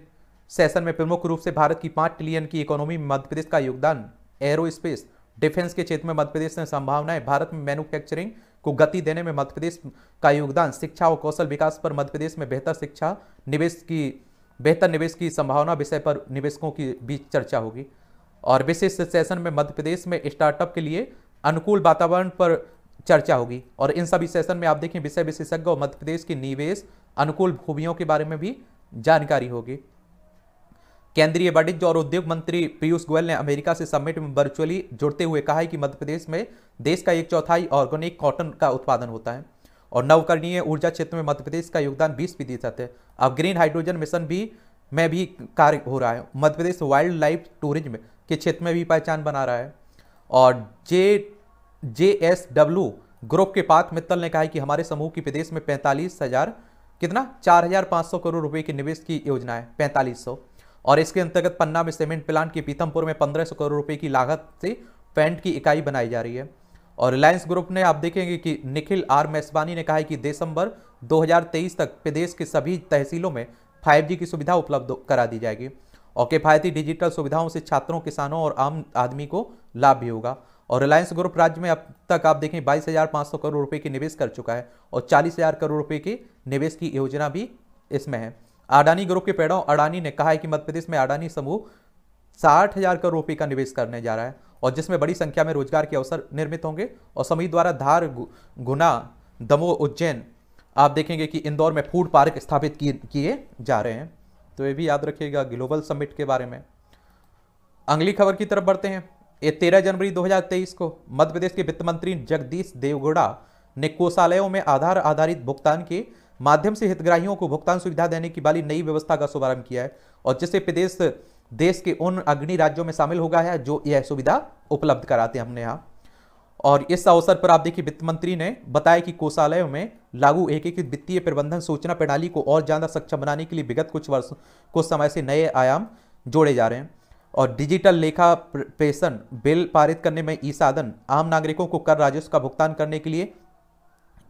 सेशन में प्रमुख रूप से भारत की पाँच ट्रिलियन की इकोनॉमी में मध्य प्रदेश का योगदान एरोस्पेस डिफेंस के क्षेत्र में मध्य प्रदेश में संभावनाएं भारत में मैन्युफैक्चरिंग को गति देने में मध्य प्रदेश का योगदान शिक्षा और कौशल विकास पर मध्य प्रदेश में बेहतर शिक्षा निवेश की बेहतर निवेश की संभावना विषय पर निवेशकों की बीच चर्चा होगी और विशेष सेशन में मध्य प्रदेश में स्टार्टअप के लिए अनुकूल वातावरण पर चर्चा होगी और इन सभी सेशन में आप देखें विषय विशेषज्ञ और मध्य प्रदेश की निवेश अनुकूल भूमियों के बारे में भी जानकारी होगी केंद्रीय वाणिज्य और उद्योग मंत्री पीयूष गोयल ने अमेरिका से समिट में वर्चुअली जुड़ते हुए कहा है कि मध्य प्रदेश में देश का एक चौथाई ऑर्गेनिक कॉटन का उत्पादन होता है और नवकरणीय ऊर्जा क्षेत्र में मध्य प्रदेश का योगदान बीस प्रतिशत है अब ग्रीन हाइड्रोजन मिशन भी में भी कार्य हो रहा है Madhya Pradesh wildlife tourism के क्षेत्र में भी पहचान बना रहा है और J J S W group के पात मित्तल ने कहा है कि हमारे समूह की विदेश में पैंतालीस हज़ार कितना चार हज़ार पाँच सौ करोड़ रुपए के निवेश की योजना है पैंतालीस सौ और इसके अंतर्गत पन्ना में सीमेंट प्लांट की पीतमपुर में पंद्रह सौ करोड़ रुपए की लागत से पैंट की इकाई बनाई जा रही है और रिलायंस ग्रुप ने आप देखेंगे कि निखिल आर मेसवानी ने कहा है कि दिसंबर दो तक प्रदेश के सभी तहसीलों में फाइव की सुविधा उपलब्ध करा दी जाएगी और किफ़ायती डिजिटल सुविधाओं से छात्रों किसानों और आम आदमी को लाभ भी होगा और रिलायंस ग्रुप राज्य में अब तक आप देखें बाईस हज़ार पाँच सौ करोड़ रुपए की निवेश कर चुका है और चालीस हज़ार करोड़ रुपए की निवेश की योजना भी इसमें है अडानी ग्रुप के पेड़ों अडानी ने कहा है कि मध्य प्रदेश में अडानी समूह साठ हज़ार करोड़ रुपये का निवेश करने जा रहा है और जिसमें बड़ी संख्या में रोजगार के अवसर निर्मित होंगे और समूह द्वारा धार गुना दमो उज्जैन आप देखेंगे कि इंदौर में फूड पार्क स्थापित किए जा रहे हैं तो ये भी याद रखिएगा ग्लोबल समिट के बारे में अगली खबर की तरफ बढ़ते हैं ये तेरह जनवरी 2023 को मध्य प्रदेश के वित्त मंत्री जगदीश देवगौड़ा ने कोषालयों में आधार आधारित भुगतान के माध्यम से हितग्राहियों को भुगतान सुविधा देने की वाली नई व्यवस्था का शुभारंभ किया है और जिससे प्रदेश देश के उन अग्नि राज्यों में शामिल हो गया है जो यह सुविधा उपलब्ध कराते हैं हमने यहाँ और इस अवसर पर आप देखिए वित्त मंत्री ने बताया कि कोषालयों में लागू एकीकृत वित्तीय प्रबंधन सूचना प्रणाली को और ज़्यादा सक्षम बनाने के लिए विगत कुछ वर्ष कुछ समय से नए आयाम जोड़े जा रहे हैं और डिजिटल लेखा पेशन बिल पारित करने में ई साधन आम नागरिकों को कर राजस्व का भुगतान करने के लिए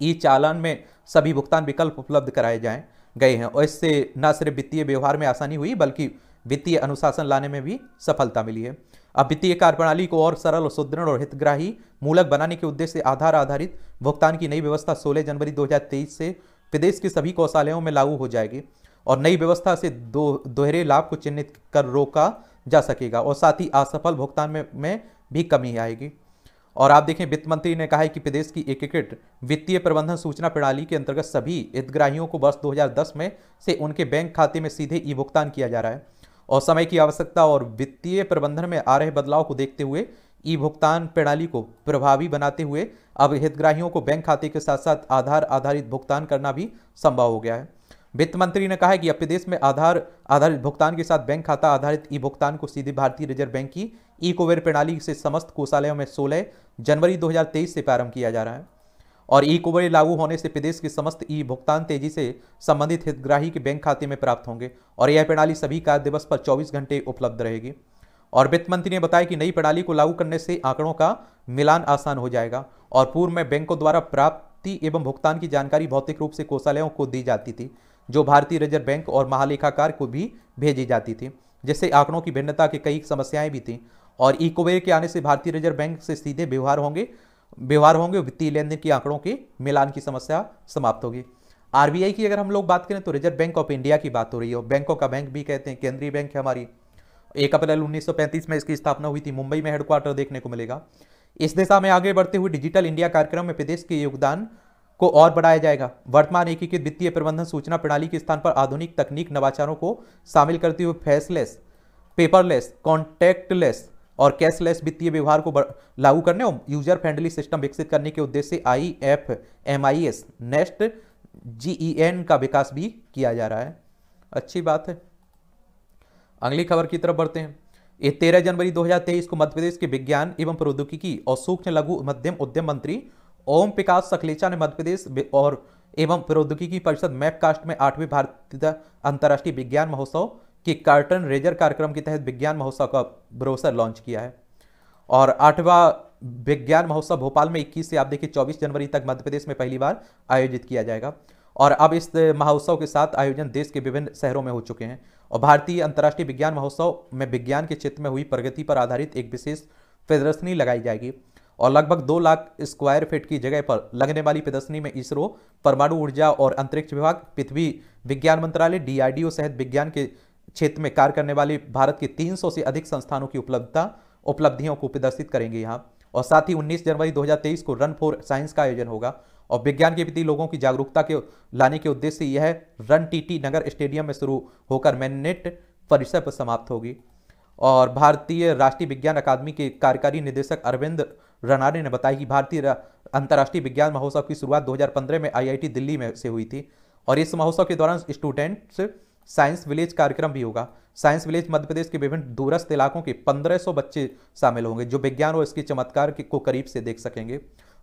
ई चालान में सभी भुगतान विकल्प उपलब्ध कराए जाए गए हैं और इससे न सिर्फ वित्तीय व्यवहार में आसानी हुई बल्कि वित्तीय अनुशासन लाने में भी सफलता मिली है अब वित्तीय प्रणाली को और सरल और सुदृढ़ और हितग्राही मूलक बनाने के उद्देश्य से आधार आधारित भुगतान की नई व्यवस्था 16 जनवरी 2023 से प्रदेश के सभी कौशालयों में लागू हो जाएगी और नई व्यवस्था से दो दोहरे लाभ को चिन्हित कर रोका जा सकेगा और साथ ही असफल भुगतान में, में भी कमी आएगी और आप देखें वित्त मंत्री ने कहा है कि प्रदेश की एकीकृत वित्तीय प्रबंधन सूचना प्रणाली के अंतर्गत सभी हितग्राहियों को वर्ष 2010 में से उनके बैंक खाते में सीधे ई भुगतान किया जा रहा है और समय की आवश्यकता और वित्तीय प्रबंधन में आ रहे बदलाव को देखते हुए ई भुगतान प्रणाली को प्रभावी बनाते हुए अब हितग्राहियों को बैंक खाते के साथ साथ आधार आधारित भुगतान करना भी संभव हो गया है वित्त मंत्री ने कहा है कि अब प्रदेश में आधार आधारित भुगतान के साथ बैंक खाता आधारित ई भुगतान को सीधे भारतीय रिजर्व बैंक की ई कोवेर प्रणाली से समस्त कोषालयों में 16 जनवरी 2023 से प्रारंभ किया जा रहा है और ई कुबड़ी लागू होने से प्रदेश के समस्त ई भुगतान तेजी से संबंधित हितग्राही के बैंक खाते में प्राप्त होंगे और यह प्रणाली सभी कार्य दिवस पर 24 घंटे उपलब्ध रहेगी और वित्त मंत्री ने बताया कि नई प्रणाली को लागू करने से आंकड़ों का मिलान आसान हो जाएगा और पूर्व में बैंकों द्वारा प्राप्ति एवं भुगतान की जानकारी भौतिक रूप से कोषालयों को दी जाती थी जो भारतीय रिजर्व बैंक और महालेखाकार को भी भेजी जाती थी जिससे आंकड़ों की भिन्नता की कई समस्याएं भी थीं और ई के आने से भारतीय रिजर्व बैंक से सीधे व्यवहार होंगे व्यवहार होंगे वित्तीय लेन देन के आंकड़ों के मिलान की समस्या समाप्त होगी आरबीआई की अगर हम लोग बात करें तो रिजर्व बैंक ऑफ इंडिया की बात हो रही है बैंकों का बैंक भी कहते हैं केंद्रीय बैंक है हमारी एक अप्रैल 1935 में इसकी स्थापना हुई थी मुंबई में हेडक्वार्टर देखने को मिलेगा इस दिशा में आगे बढ़ते हुए डिजिटल इंडिया कार्यक्रम में प्रदेश के योगदान को और बढ़ाया जाएगा वर्तमान एकीकृत वित्तीय प्रबंधन सूचना प्रणाली के स्थान पर आधुनिक तकनीक नवाचारों को शामिल करते हुए फेसलेस पेपरलेस कॉन्टैक्टलेस और कैशलेस वित्तीय व्यवहार को लागू करने और यूजर फ्रेंडली सिस्टम विकसित करने के उद्देश्य से I F M I S next G N का विकास भी किया जा रहा है अच्छी बात है अगली खबर की तरफ बढ़ते हैं ये तेरह जनवरी 2023 को मध्य प्रदेश के विज्ञान एवं प्रौद्योगिकी और सूक्ष्म लघु मध्यम उद्यम मंत्री ओम प्रकाश सखलेचा ने मध्य प्रदेश और एवं प्रौद्योगिकी परिषद मैपकास्ट में आठवीं भारतीय अंतर्राष्ट्रीय विज्ञान महोत्सव कि कार्टन रेजर कार्यक्रम के तहत विज्ञान महोत्सव का ब्रोसर लॉन्च किया है और आठवां विज्ञान महोत्सव भोपाल में 21 से आप देखिए 24 जनवरी तक मध्य प्रदेश में पहली बार आयोजित किया जाएगा और अब इस महोत्सव के साथ आयोजन देश के विभिन्न शहरों में हो चुके हैं और भारतीय अंतर्राष्ट्रीय विज्ञान महोत्सव में विज्ञान के क्षेत्र में हुई प्रगति पर आधारित एक विशेष प्रदर्शनी लगाई जाएगी और लगभग दो लाख स्क्वायर फीट की जगह पर लगने वाली प्रदर्शनी में इसरो परमाणु ऊर्जा और अंतरिक्ष विभाग पृथ्वी विज्ञान मंत्रालय डीआरडीओ सहित विज्ञान के क्षेत्र में कार्य करने वाली भारत की 300 से अधिक संस्थानों की उपलब्धता उपलब्धियों को प्रदर्शित करेंगे यहाँ और साथ ही 19 जनवरी 2023 को रन फॉर साइंस का आयोजन होगा और विज्ञान के प्रति लोगों की जागरूकता के लाने के उद्देश्य यह रन टीटी नगर स्टेडियम में शुरू होकर मैनेट परिसर पर समाप्त होगी और भारतीय राष्ट्रीय विज्ञान अकादमी के कार्यकारी निदेशक अरविंद रनारे ने बताया कि भारतीय अंतर्राष्ट्रीय विज्ञान महोत्सव की शुरुआत 2015 में आईआईटी दिल्ली में से हुई थी और इस महोत्सव के दौरान स्टूडेंट्स साइंस विलेज कार्यक्रम भी होगा साइंस विलेज मध्य प्रदेश के विभिन्न दूरस्थ इलाकों के 1500 बच्चे शामिल होंगे जो विज्ञान और इसके चमत्कार को करीब से देख सकेंगे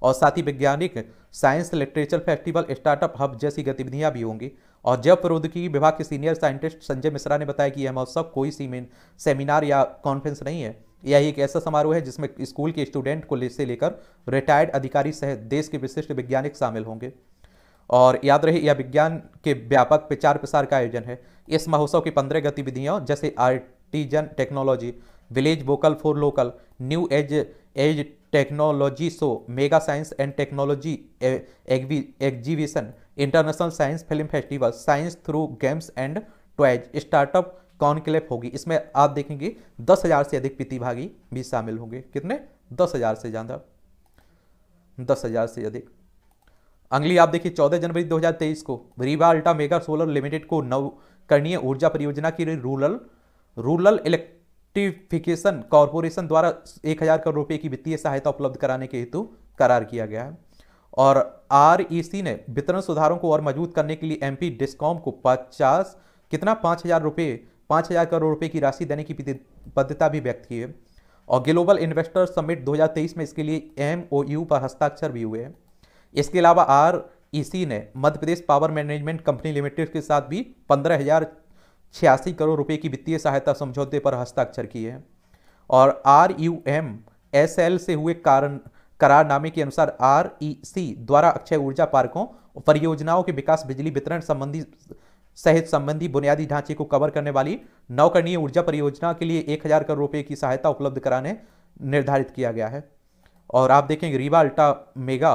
और साथ ही वैज्ञानिक science literature festival startup hub जैसी गतिविधियां भी होंगी और जैव प्रौद्योगिकी विभाग के सीनियर साइंटिस्ट संजय मिश्रा ने बताया कि यह महोत्सव कोई सेमिनार या कॉन्फ्रेंस नहीं है यह एक ऐसा समारोह है जिसमें स्कूल के स्टूडेंट को ले से लेकर रिटायर्ड अधिकारी सहित देश के विशिष्ट वैज्ञानिक शामिल होंगे और याद रहे यह या विज्ञान के व्यापक प्रचार प्रसार का आयोजन है इस महोत्सव की पंद्रह गतिविधियों जैसे artisan technology village vocal for local new age age technology show mega science and technology exhibition international science film festival science through games and toys startup conclave होगी इसमें आप देखेंगे दस हज़ार से अधिक प्रतिभागी भी शामिल होंगे कितने दस हज़ार से ज़्यादा दस हज़ार से अधिक अगली आप देखिए चौदह जनवरी तेईस को Rewa ultra mega solar limited को नवकरणीय ऊर्जा परियोजना की रूरल रूरल इलेक्ट्रिफिकेशन कॉरपोरेशन द्वारा एक हज़ार करोड़ रुपए की वित्तीय सहायता उपलब्ध कराने के हेतु करार किया गया है और आर ने वितरण सुधारों को और मजबूत करने के लिए एम डिस्कॉम को पचास कितना पाँच हज़ार रुपये पाँच हज़ार करोड़ रुपये की राशि देने की बद्धता भी व्यक्त की है और ग्लोबल इन्वेस्टर समिट 2023 में इसके लिए एम पर हस्ताक्षर भी हुए हैं इसके अलावा आर इसी ने Madhya Pradesh power management company limited के साथ भी पंद्रह हजार छियासी करोड़ रुपए की वित्तीय सहायता समझौते पर हस्ताक्षर किए हैं और R U M S L से हुए कारण करारनामे के अनुसार आर ई सी द्वारा अक्षय ऊर्जा पार्कों परियोजनाओं के विकास बिजली वितरण संबंधी सहित संबंधी बुनियादी ढांचे को कवर करने वाली नौकरणीय ऊर्जा परियोजना के लिए एक हजार करोड़ रुपए की सहायता उपलब्ध कराने निर्धारित किया गया है और आप देखेंगे Rewa ultra mega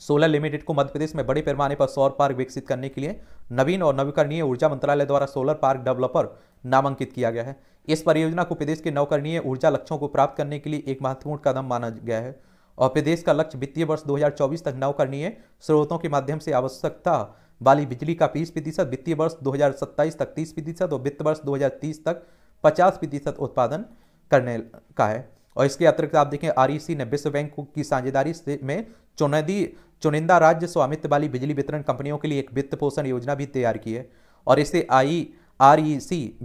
solar limited को मध्य प्रदेश में बड़े पैमाने पर सौर पार्क विकसित करने के लिए नवीन और नवीकरणीय ऊर्जा मंत्रालय द्वारा सोलर पार्क डेवलपर नामांकित किया गया है इस परियोजना को प्रदेश के नवकरणीय ऊर्जा लक्ष्यों को प्राप्त करने के लिए एक महत्वपूर्ण कदम माना गया है और प्रदेश का लक्ष्य वित्तीय वर्ष 2024 तक नवकरणीय स्रोतों के माध्यम से आवश्यकता वाली बिजली का 20 प्रतिशत वित्तीय वर्ष 2027 तक 30 प्रतिशत और वित्त वर्ष 2030 तक 50 प्रतिशत उत्पादन करने का है और इसके अतिरिक्त आप देखें आर ने विश्व बैंक की साझेदारी में चुनौती चुनिंदा राज्य स्वामित्व वाली बिजली वितरण कंपनियों के लिए एक वित्त पोषण योजना भी तैयार की है और इसे आई आर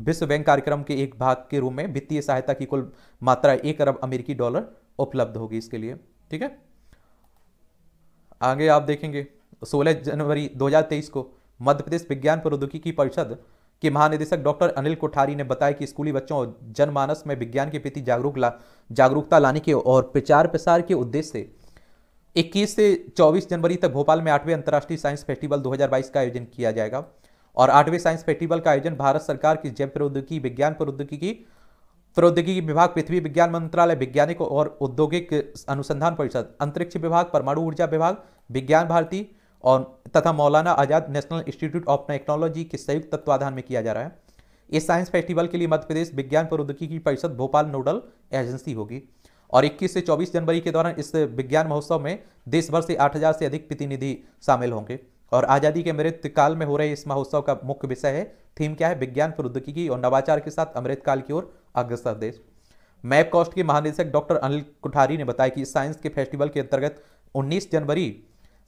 विश्व बैंक कार्यक्रम के एक भाग के रूप में वित्तीय सहायता की कुल मात्रा एक अरब अमेरिकी डॉलर उपलब्ध होगी इसके लिए ठीक है आगे आप देखेंगे 16 जनवरी 2023 को मध्य प्रदेश विज्ञान प्रौद्योगिकी परिषद के महानिदेशक डॉक्टर अनिल कोठारी ने बताया कि स्कूली बच्चों और जनमानस में विज्ञान के प्रति जागरूक ला जागरूकता लाने के और प्रचार प्रसार के उद्देश्य से 21 से 24 जनवरी तक भोपाल में आठवें अंतर्राष्ट्रीय साइंस फेस्टिवल 2022 का आयोजन किया जाएगा और आठवें साइंस फेस्टिवल का आयोजन भारत सरकार की जैव प्रौद्योगिकी विज्ञान प्रौद्योगिकी प्रौद्योगिकी विभाग पृथ्वी विज्ञान मंत्रालय वैज्ञानिक और औद्योगिक अनुसंधान परिषद अंतरिक्ष विभाग परमाणु ऊर्जा विभाग विज्ञान भारती और तथा Maulana Azad national institute of technology के संयुक्त तत्वाधान में किया जा रहा है इस साइंस फेस्टिवल के लिए मध्य प्रदेश विज्ञान प्रौद्योगिकी परिषद भोपाल नोडल एजेंसी होगी और 21 से 24 जनवरी के दौरान इस विज्ञान महोत्सव में देश भर से 8000 से अधिक प्रतिनिधि शामिल होंगे और आज़ादी के अमृतकाल में हो रहे इस महोत्सव का मुख्य विषय है थीम क्या है विज्ञान प्रौद्योगिकी और नवाचार के साथ अमृतकाल की ओर अग्रसर देश मैप कॉस्ट के महानिदेशक डॉक्टर अनिल कुठारी ने बताया कि साइंस के फेस्टिवल के अंतर्गत उन्नीस जनवरी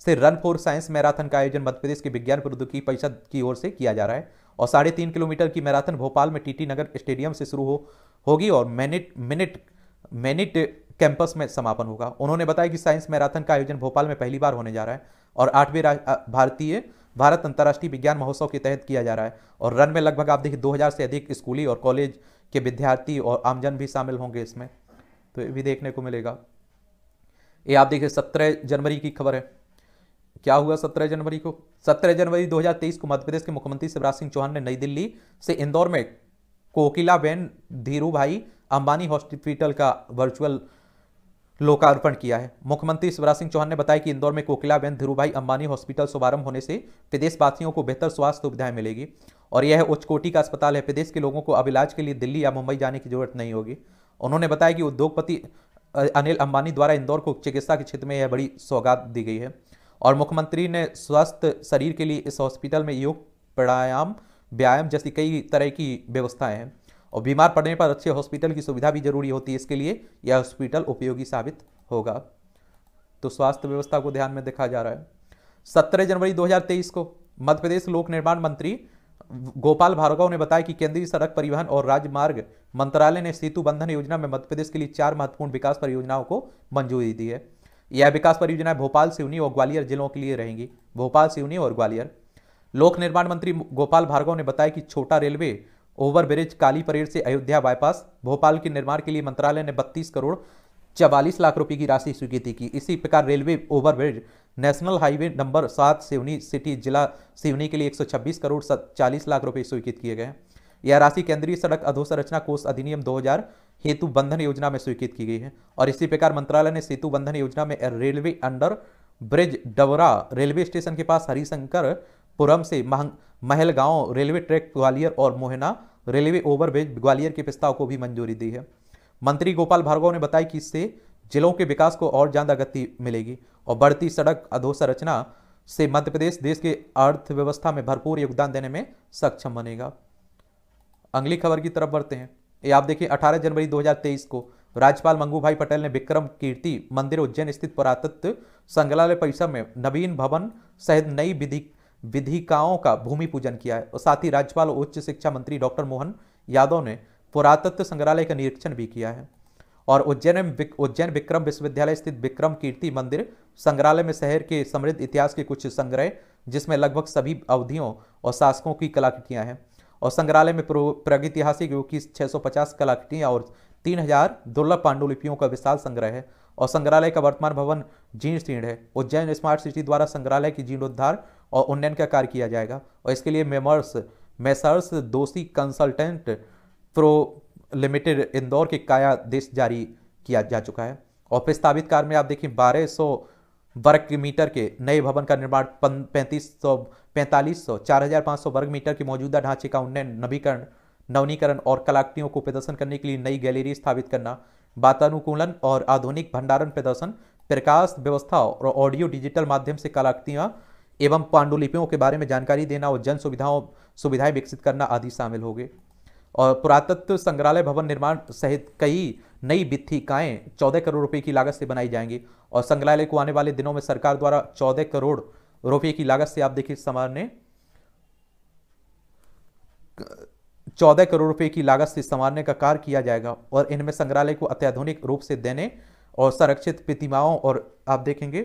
से रन फॉर साइंस मैराथन का आयोजन मध्य प्रदेश के विज्ञान प्रौद्योगिकी परिषद की ओर से किया जा रहा है और साढ़े तीन किलोमीटर की मैराथन भोपाल में टीटी नगर स्टेडियम से शुरू हो होगी और मिनट मिनट मैनिट कैंपस में समापन होगा उन्होंने बताया कि साइंस मैराथन का आयोजन भोपाल में पहली बार होने जा रहा है और आठवीं भारतीय भारत अंतर्राष्ट्रीय विज्ञान महोत्सव के तहत किया जा रहा है और रन में लगभग आप देखिए 2000 से अधिक स्कूली और कॉलेज के विद्यार्थी और आमजन भी शामिल होंगे इसमें तो ये भी देखने को मिलेगा ये आप देखिए सत्रह जनवरी की खबर है क्या हुआ सत्रह जनवरी को सत्रह जनवरी 2023 को मध्यप्रदेश के मुख्यमंत्री शिवराज सिंह चौहान ने नई दिल्ली से इंदौर में कोकिला बेन धीरू भाई अंबानी हॉस्पिटल का वर्चुअल लोकार्पण किया है मुख्यमंत्री शिवराज सिंह चौहान ने बताया कि इंदौर में कोकिलाबेन धीरूभाई अंबानी हॉस्पिटल शुभारंभ होने से प्रदेशवासियों को बेहतर स्वास्थ्य सुविधाएं मिलेगी और यह उच्च कोटि का अस्पताल है प्रदेश के लोगों को अब इलाज के लिए दिल्ली या मुंबई जाने की जरूरत नहीं होगी उन्होंने बताया कि उद्योगपति अनिल अंबानी द्वारा इंदौर को चिकित्सा के क्षेत्र में यह बड़ी सौगात दी गई है और मुख्यमंत्री ने स्वस्थ शरीर के लिए इस हॉस्पिटल में योग प्राणायाम व्यायाम जैसी कई तरह की व्यवस्थाएं हैं और बीमार पड़ने पर अच्छे हॉस्पिटल की सुविधा भी जरूरी होती है इसके लिए यह हॉस्पिटल उपयोगी साबित होगा तो स्वास्थ्य व्यवस्था को ध्यान में देखा जा रहा है सत्रह जनवरी 2023 को मध्य प्रदेश लोक निर्माण मंत्री गोपाल भार्गव ने बताया कि केंद्रीय सड़क परिवहन और राजमार्ग मंत्रालय ने सेतु बंधन योजना में मध्य प्रदेश के लिए चार महत्वपूर्ण विकास परियोजनाओं को मंजूरी दी है यह विकास परियोजनाएं भोपाल सिवनी और ग्वालियर जिलों के लिए रहेंगी भोपाल सिवनी और ग्वालियर लोक निर्माण मंत्री गोपाल भार्गव ने बताया कि छोटा railway over bridge Kali parade से अयोध्या बाईपास भोपाल के निर्माण के लिए मंत्रालय ने बत्तीस करोड़ चवालीस लाख रुपए की राशि स्वीकृति की इसी प्रकार railway overbridge national highway number सात सिवनी सिटी जिला सिवनी के लिए 126 करोड़ चालीस लाख रुपए स्वीकृत किए गए यह राशि केंद्रीय सड़क अधोसंरचना कोष अधिनियम दो हेतु बंधन योजना में स्वीकृत की गई है और इसी प्रकार मंत्रालय ने सेतु बंधन योजना में railway under bridge Dawra railway station के पास हरिशंकर पुरम से महलगांव रेलवे ट्रैक ग्वालियर और मोहना रेलवे ओवरब्रिज ग्वालियर के प्रस्ताव को भी मंजूरी दी है मंत्री गोपाल भार्गव ने बताया कि इससे जिलों के विकास को और ज़्यादा गति मिलेगी और बढ़ती सड़क अधोसंरचना से मध्य प्रदेश देश के अर्थव्यवस्था में भरपूर योगदान देने में सक्षम बनेगा अगली खबर की तरफ बढ़ते हैं ये आप देखिए 18 जनवरी 2023 को राज्यपाल मंगू भाई पटेल ने विक्रम कीर्ति मंदिर उज्जैन स्थित पुरातत्व संग्रहालय परिसर में नवीन भवन सहित नई विधि विधिकाओं का भूमि पूजन किया है और साथ ही राज्यपाल और उच्च शिक्षा मंत्री डॉक्टर मोहन यादव ने पुरातत्व संग्रहालय का निरीक्षण भी किया है और उज्जैन में उज्जैन विक्रम विश्वविद्यालय स्थित विक्रम कीर्ति मंदिर संग्रहालय में शहर के समृद्ध इतिहास के कुछ संग्रह जिसमें लगभग सभी अवधियों और शासकों की कलाकृतियां हैं और संग्रहालय में प्रागैतिहासिक युग की पचास कलाकृतियां और हजार दुर्लभ पांडुलिपियों का विशाल संग्रह है और संग्रहालय का वर्तमान भवन जीर्ण शीर्ण है उज्जैन स्मार्ट सिटी द्वारा संग्रहालय की जीर्णोद्धार और उन्नयन का कार्य किया जाएगा और इसके लिए मेमर्स messrs Doshi consultant pro limited Indore के कायादेश जारी किया जा चुका है और प्रस्तावित कार्य में आप देखिए बारह सौ वर्ग मीटर के नए भवन का निर्माण पैंतीस सौ पैंतालीस सौ चार हजार पाँच सौ वर्ग मीटर के मौजूदा ढांचे का उन्नयन नवीकरण नवनीकरण और कलाकृतियों को प्रदर्शन करने के लिए नई गैलरी स्थापित करना वातानुकूलन और आधुनिक भंडारण प्रदर्शन प्रकाश व्यवस्था और ऑडियो डिजिटल माध्यम से कलाकृतियाँ एवं पांडुलिपियों के बारे में जानकारी देना और जन सुविधाओं सुविधाएं विकसित करना आदि शामिल हो और पुरातत्व संग्रहालय भवन निर्माण सहित कई नई वित्तिकाएँ चौदह करोड़ रुपये की लागत से बनाई जाएंगी और संग्रहालय को आने वाले दिनों में सरकार द्वारा चौदह करोड़ रुपये की लागत से आप देखिए सामान्य चौदह करोड़ रुपए की लागत से संवारने का कार्य किया जाएगा और इनमें संग्रहालय को अत्याधुनिक रूप से देने और संरक्षित प्रतिमाओं और आप देखेंगे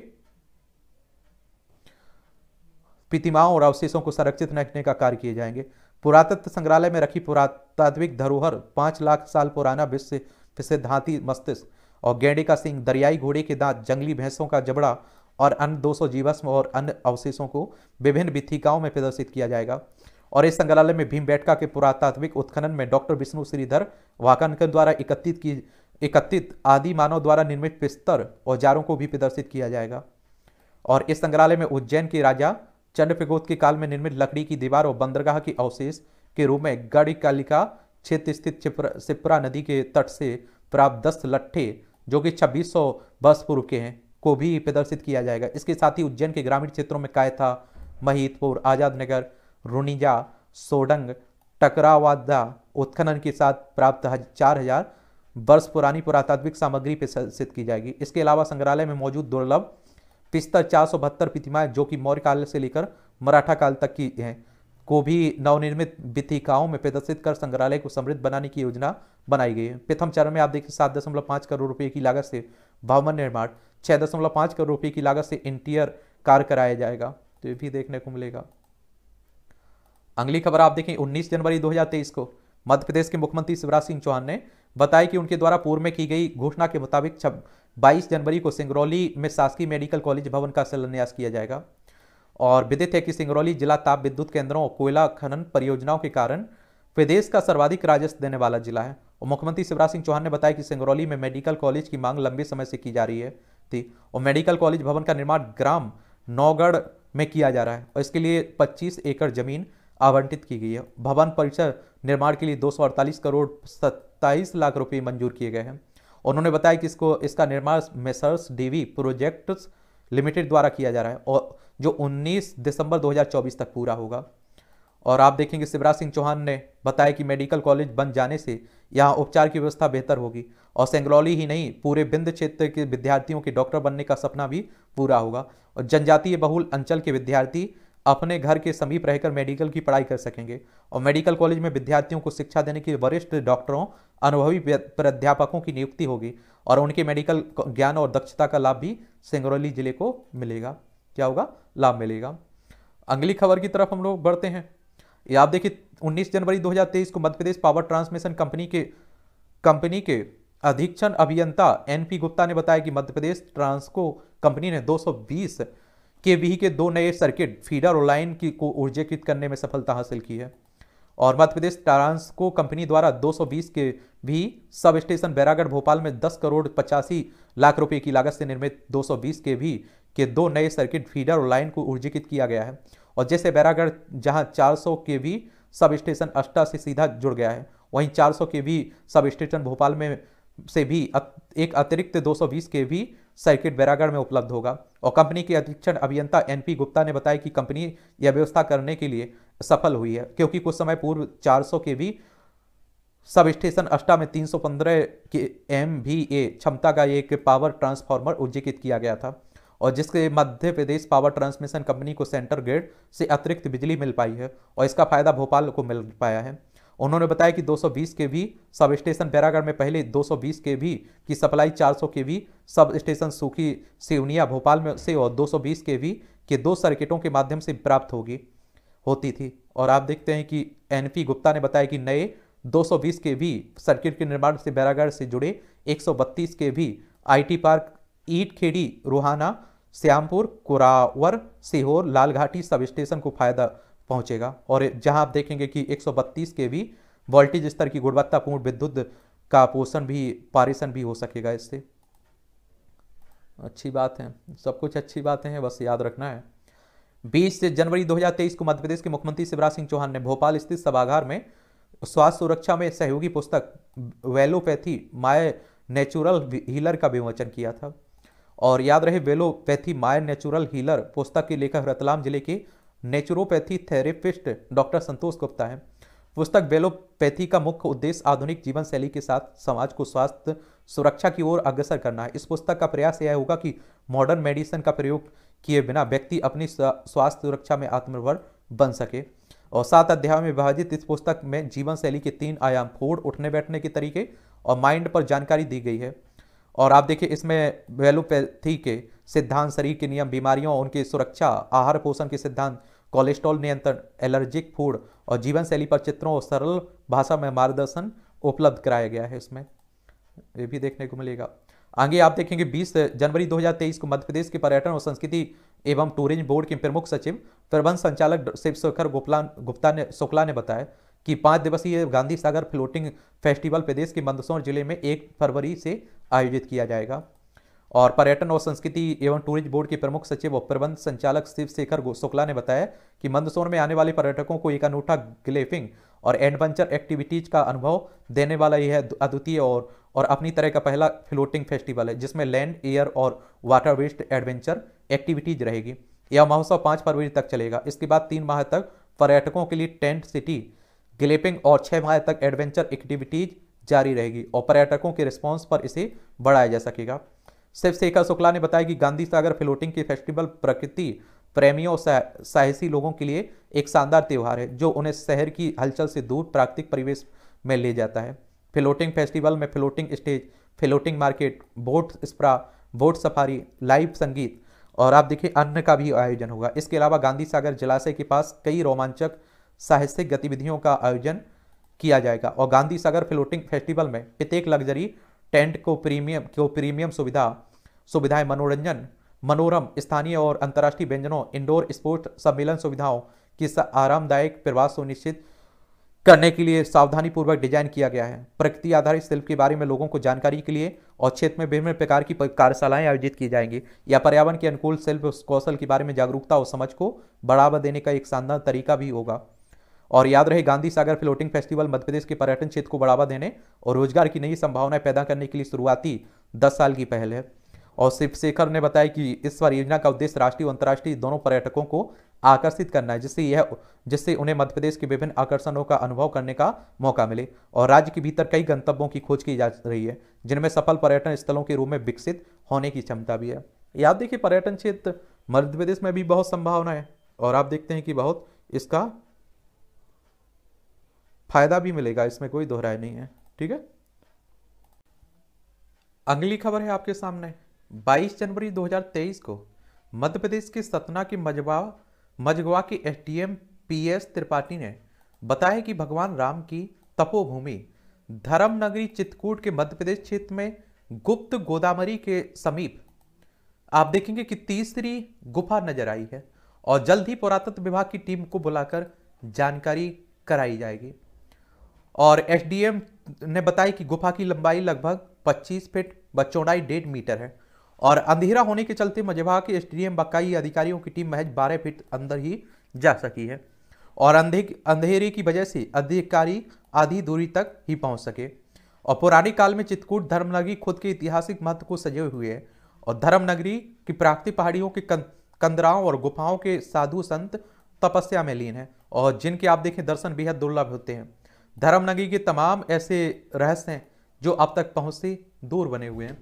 प्रतिमाओं और अवशेषों को संरक्षित रखने का कार्य किए जाएंगे पुरातत्व संग्रहालय में रखी पुरातात्विक धरोहर पांच लाख साल पुराना विश्व प्रसिद्ध हाथी मस्तिष्क और गेंडे का सिंह दरियाई घोड़े के दांत जंगली भैंसों का जबड़ा और अन्य 200 जीवाश्म और अन्य अवशेषों को विभिन्न विथिकाओं में प्रदर्शित किया जाएगा और इस संग्रहालय में भीम बैठका के पुरातात्विक उत्खनन में डॉक्टर विष्णु श्रीधर वाकानकर द्वारा एकत्रित की एकत्रित आदि मानव द्वारा निर्मित पिस्तर औजारों को भी प्रदर्शित किया जाएगा और इस संग्रहालय में उज्जैन के राजा चंडप्रगोत के काल में निर्मित लकड़ी की दीवार और बंदरगाह की अवशेष के रूप में गढ़कालिका क्षेत्र स्थित सिप्रा नदी के तट से प्राप्त दस लट्ठे जो कि छब्बीस वर्ष पूर्व के हैं को भी प्रदर्शित किया जाएगा इसके साथ ही उज्जैन के ग्रामीण क्षेत्रों में कायथा महितपुर आजाद नगर रुनिजा सोडंग टकरावादा उत्खनन के साथ प्राप्त चार हजार वर्ष पुरानी पुरातात्विक सामग्री प्रदर्शित की जाएगी इसके अलावा संग्रहालय में मौजूद दुर्लभ पिस्तर चार सौ बहत्तर प्रतिमाएं जो कि मौर्य काल से लेकर मराठा काल तक की हैं को भी नवनिर्मित विथिकाओं में प्रदर्शित कर संग्रहालय को समृद्ध बनाने की योजना बनाई गई है प्रथम चरण में आप देखिए सात दशमलव पाँच करोड़ रुपये की लागत से भवन निर्माण छः दशमलव पाँच करोड़ रुपये की लागत से इंटीरियर कार्य कराया जाएगा तो ये भी देखने को मिलेगा अगली खबर आप देखें 19 जनवरी 2023 को मध्य प्रदेश के मुख्यमंत्री शिवराज सिंह चौहान ने बताया कि उनके द्वारा पूर्व में की गई घोषणा के मुताबिक बाईस जनवरी को सिंगरौली में शासकीय मेडिकल कॉलेज भवन का शिलान्यास किया जाएगा और विदित है कि सिंगरौली जिला ताप विद्युत केंद्रों और कोयला खनन परियोजनाओं के कारण प्रदेश का सर्वाधिक राजस्व देने वाला जिला है और मुख्यमंत्री शिवराज सिंह चौहान ने बताया कि सिंगरौली में मेडिकल कॉलेज की मांग लंबे समय से की जा रही है थी और मेडिकल कॉलेज भवन का निर्माण ग्राम नौगढ़ में किया जा रहा है और इसके लिए 25 एकड़ जमीन आवंटित की गई है भवन परिसर निर्माण के लिए दो करोड़ सत्ताईस लाख रुपये मंजूर किए गए हैं उन्होंने बताया कि इसको इसका निर्माण मेसर्स डीवी प्रोजेक्ट्स लिमिटेड द्वारा किया जा रहा है और जो 19 दिसंबर 2024 तक पूरा होगा और आप देखेंगे शिवराज सिंह चौहान ने बताया कि मेडिकल कॉलेज बन जाने से यहाँ उपचार की व्यवस्था बेहतर होगी और सेंगलौली ही नहीं पूरे बिंद क्षेत्र के विद्यार्थियों के डॉक्टर बनने का सपना भी पूरा होगा और जनजातीय बहुल अंचल के विद्यार्थी अपने घर के समीप रहकर मेडिकल की पढ़ाई कर सकेंगे और मेडिकल कॉलेज में विद्यार्थियों को शिक्षा देने के वरिष्ठ डॉक्टरों अनुभवी प्राध्यापकों की नियुक्ति होगी और उनके मेडिकल ज्ञान और दक्षता का लाभ भी सिंगरौली जिले को मिलेगा क्या होगा लाभ मिलेगा अगली खबर की तरफ हम लोग बढ़ते हैं ये आप देखिए 19 जनवरी 2023 को Madhya Pradesh power transmission company के कंपनी के अधीक्षण अभियंता एनपी गुप्ता ने बताया कि मध्य प्रदेश ट्रांसको कंपनी ने 220 के के दो नए सर्किट फीडर और लाइन की को ऊर्जीकृत करने में सफलता हासिल की है और मध्य प्रदेश ट्रांसको कंपनी द्वारा 220 के भी सब स्टेशन बैरागढ़ भोपाल में 10 करोड़ पचासी लाख रुपए की लागत से निर्मित 220 के भी के दो नए सर्किट फीडर और लाइन को ऊर्जीकृत किया गया है और जैसे बैरागढ़ जहां 400 के भी सब स्टेशन अष्टा से सीधा जुड़ गया है वहीं 400 के भी सब स्टेशन भोपाल में से भी एक अतिरिक्त 220 के भी सर्किट बैरागढ़ में उपलब्ध होगा और कंपनी के अधीक्षण अभियंता एनपी गुप्ता ने बताया कि कंपनी यह व्यवस्था करने के लिए सफल हुई है क्योंकि कुछ समय पूर्व 400 के भी सब स्टेशन अष्टा में 315 के एम भी ए क्षमता का एक पावर ट्रांसफार्मर उज्जीकित किया गया था और जिसके Madhya Pradesh power transmission company को सेंटर ग्रेड से अतिरिक्त बिजली मिल पाई है और इसका फायदा भोपाल को मिल पाया है उन्होंने बताया कि 220 के भी सब स्टेशन बैरागढ़ में पहले 220 के भी की सप्लाई 400 के भी सब स्टेशन सूखी सिवनिया भोपाल में से और 220 के भी के दो सर्किटों के माध्यम से प्राप्त होगी होती थी और आप देखते हैं कि एन गुप्ता ने बताया कि नए 220 के भी सर्किट के निर्माण से बैरागढ़ से जुड़े एक के भी I park Khedi Rohana Shyampur Kurawar Sehore Lalghati sub station को फायदा पहुंचेगा और जहां आप देखेंगे कि 132 के भी वोल्टेज स्तर की गुणवत्तापूर्ण विद्युत का पोषण भी पारेषण भी हो सकेगा इससे अच्छी बात है सब कुछ अच्छी बातें हैं बस याद रखना है 20 से जनवरी 2023 को मध्य प्रदेश के मुख्यमंत्री शिवराज सिंह चौहान ने भोपाल स्थित सभागार में स्वास्थ्य सुरक्षा में सहयोगी पुस्तक वेलोपैथी माय नेचुरल हीलर का विमोचन किया था और याद रहे वेलोपैथी माय नेचुरल हीलर पुस्तक के लेखक रतलाम जिले के naturopathy therapist doctor Santosh Gupta हैं पुस्तक बेलोपैथी का मुख्य उद्देश्य आधुनिक जीवन शैली के साथ समाज को स्वास्थ्य सुरक्षा की ओर अग्रसर करना है इस पुस्तक का प्रयास यह होगा कि मॉडर्न मेडिसिन का प्रयोग किए बिना व्यक्ति अपनी स्वास्थ्य सुरक्षा में आत्मनिर्भर बन सके और सात अध्याय में विभाजित इस पुस्तक में जीवन शैली के तीन आयाम फोड़ उठने बैठने के तरीके और माइंड पर जानकारी दी गई है और आप देखिए इसमें वेलोपैथी के सिद्धांत शरीर के नियम बीमारियों उनकी सुरक्षा आहार पोषण के सिद्धांत कोलेस्ट्रॉल नियंत्रण एलर्जिक फूड और जीवन शैली पर चित्रों और सरल भाषा में मार्गदर्शन उपलब्ध कराया गया है इसमें ये भी देखने को मिलेगा आगे आप देखेंगे 20 जनवरी 2023 को मध्य प्रदेश के पर्यटन और संस्कृति एवं टूरिज्म बोर्ड के प्रमुख सचिव प्रबंध संचालक शिवशेखर गुप्ला गुप्ता ने शुक्ला ने बताया कि पाँच दिवसीय गांधी सागर फ्लोटिंग फेस्टिवल प्रदेश के मंदसौर जिले में एक फरवरी से आयोजित किया जाएगा और पर्यटन और संस्कृति एवं टूरिज्म बोर्ड के प्रमुख सचिव और प्रबंध संचालक शिव शेखर शुक्ला ने बताया कि मंदसौर में आने वाले पर्यटकों को एक अनूठा ग्लेफिंग और एडवेंचर एक्टिविटीज का अनुभव देने वाला यह अद्वितीय और और अपनी तरह का पहला फ्लोटिंग फेस्टिवल है जिसमें लैंड एयर और वाटर वेस्ट एडवेंचर एक्टिविटीज रहेगी यह महोत्सव पाँच फरवरी तक चलेगा इसके बाद तीन माह तक पर्यटकों के लिए टेंट सिटी ग्लेपिंग और छः माह तक एडवेंचर एक्टिविटीज जारी रहेगी और पर्यटकों के रिस्पॉन्स पर इसे बढ़ाया जा सकेगा शिवशेखर शुक्ला ने बताया कि गांधी सागर फ्लोटिंग के फेस्टिवल प्रकृति प्रेमियों और साहसी लोगों के लिए एक शानदार त्यौहार है जो उन्हें शहर की हलचल से दूर प्राकृतिक परिवेश में ले जाता है फ्लोटिंग फेस्टिवल में floating stage floating market boat स्प्रा बोट सफारी लाइव संगीत और आप देखिए अन्न का भी आयोजन होगा इसके अलावा गांधी सागर जलाशय के पास कई रोमांचक साहसिक गतिविधियों का आयोजन किया जाएगा और गांधी सागर फ्लोटिंग फेस्टिवल में प्रत्येक लग्जरी टेंट को प्रीमियम को प्रीमियम सुविधा सुविधाएं मनोरंजन मनोरम स्थानीय और अंतर्राष्ट्रीय व्यंजनों इंडोर स्पोर्ट्स सम्मेलन सुविधाओं की आरामदायक प्रवास सुनिश्चित करने के लिए सावधानी पूर्वक डिजाइन किया गया है प्रकृति आधारित शिल्प के बारे में लोगों को जानकारी के लिए और क्षेत्र में विभिन्न प्रकार की कार्यशालाएं आयोजित की जाएंगी या पर्यावरण के अनुकूल शिल्प कौशल के बारे में जागरूकता और समझ को बढ़ावा देने का एक शानदार तरीका भी होगा और याद रहे गांधी सागर फ्लोटिंग फेस्टिवल मध्य प्रदेश के पर्यटन क्षेत्र को बढ़ावा देने और रोजगार की नई संभावनाएं पैदा करने के लिए शुरुआती दस साल की पहल है और शिव शेखर ने बताया कि इस बार योजना का उद्देश्य राष्ट्रीय और अंतर्राष्ट्रीय दोनों पर्यटकों को आकर्षित करना है जिससे यह जिससे उन्हें मध्य प्रदेश के विभिन्न आकर्षणों का अनुभव करने का मौका मिले और राज्य के भीतर कई गंतव्यों की खोज की जा रही है जिनमें सफल पर्यटन स्थलों के रूप में विकसित होने की क्षमता भी है याद देखिए पर्यटन क्षेत्र मध्य प्रदेश में भी बहुत संभावना है और आप देखते हैं कि बहुत इसका फायदा भी मिलेगा इसमें कोई दोहराए नहीं है ठीक है अगली खबर है आपके सामने 22 जनवरी 2023 को मध्य प्रदेश के सतना के मजवा मजगवा के एसडीएम पीएस त्रिपाठी ने बताया कि भगवान राम की तपोभूमि धर्मनगरी चित्रकूट के मध्य प्रदेश क्षेत्र में गुप्त गोदामरी के समीप आप देखेंगे कि तीसरी गुफा नजर आई है और जल्द ही पुरातत्व विभाग की टीम को बुलाकर जानकारी कराई जाएगी और एसडीएम ने बताया कि गुफा की लंबाई लगभग 25 फीट व चौड़ाई डेढ़ मीटर है और अंधेरा होने के चलते मझेभा के एसडीएम बकाई अधिकारियों की टीम महज 12 फीट अंदर ही जा सकी है और अंधे अंधेरे की वजह से अधिकारी आधी दूरी तक ही पहुंच सके और पुराने काल में चित्रकूट धर्मनगरी खुद के ऐतिहासिक महत्व को सजे हुए है और धर्मनगरी की प्राकृतिक पहाड़ियों के कंदराओं और गुफाओं के साधु संत तपस्या में लीन है और जिनके आप देखें दर्शन बेहद दुर्लभ होते हैं नगरी के तमाम ऐसे रहस्य हैं जो अब तक पहुंच से दूर बने हुए हैं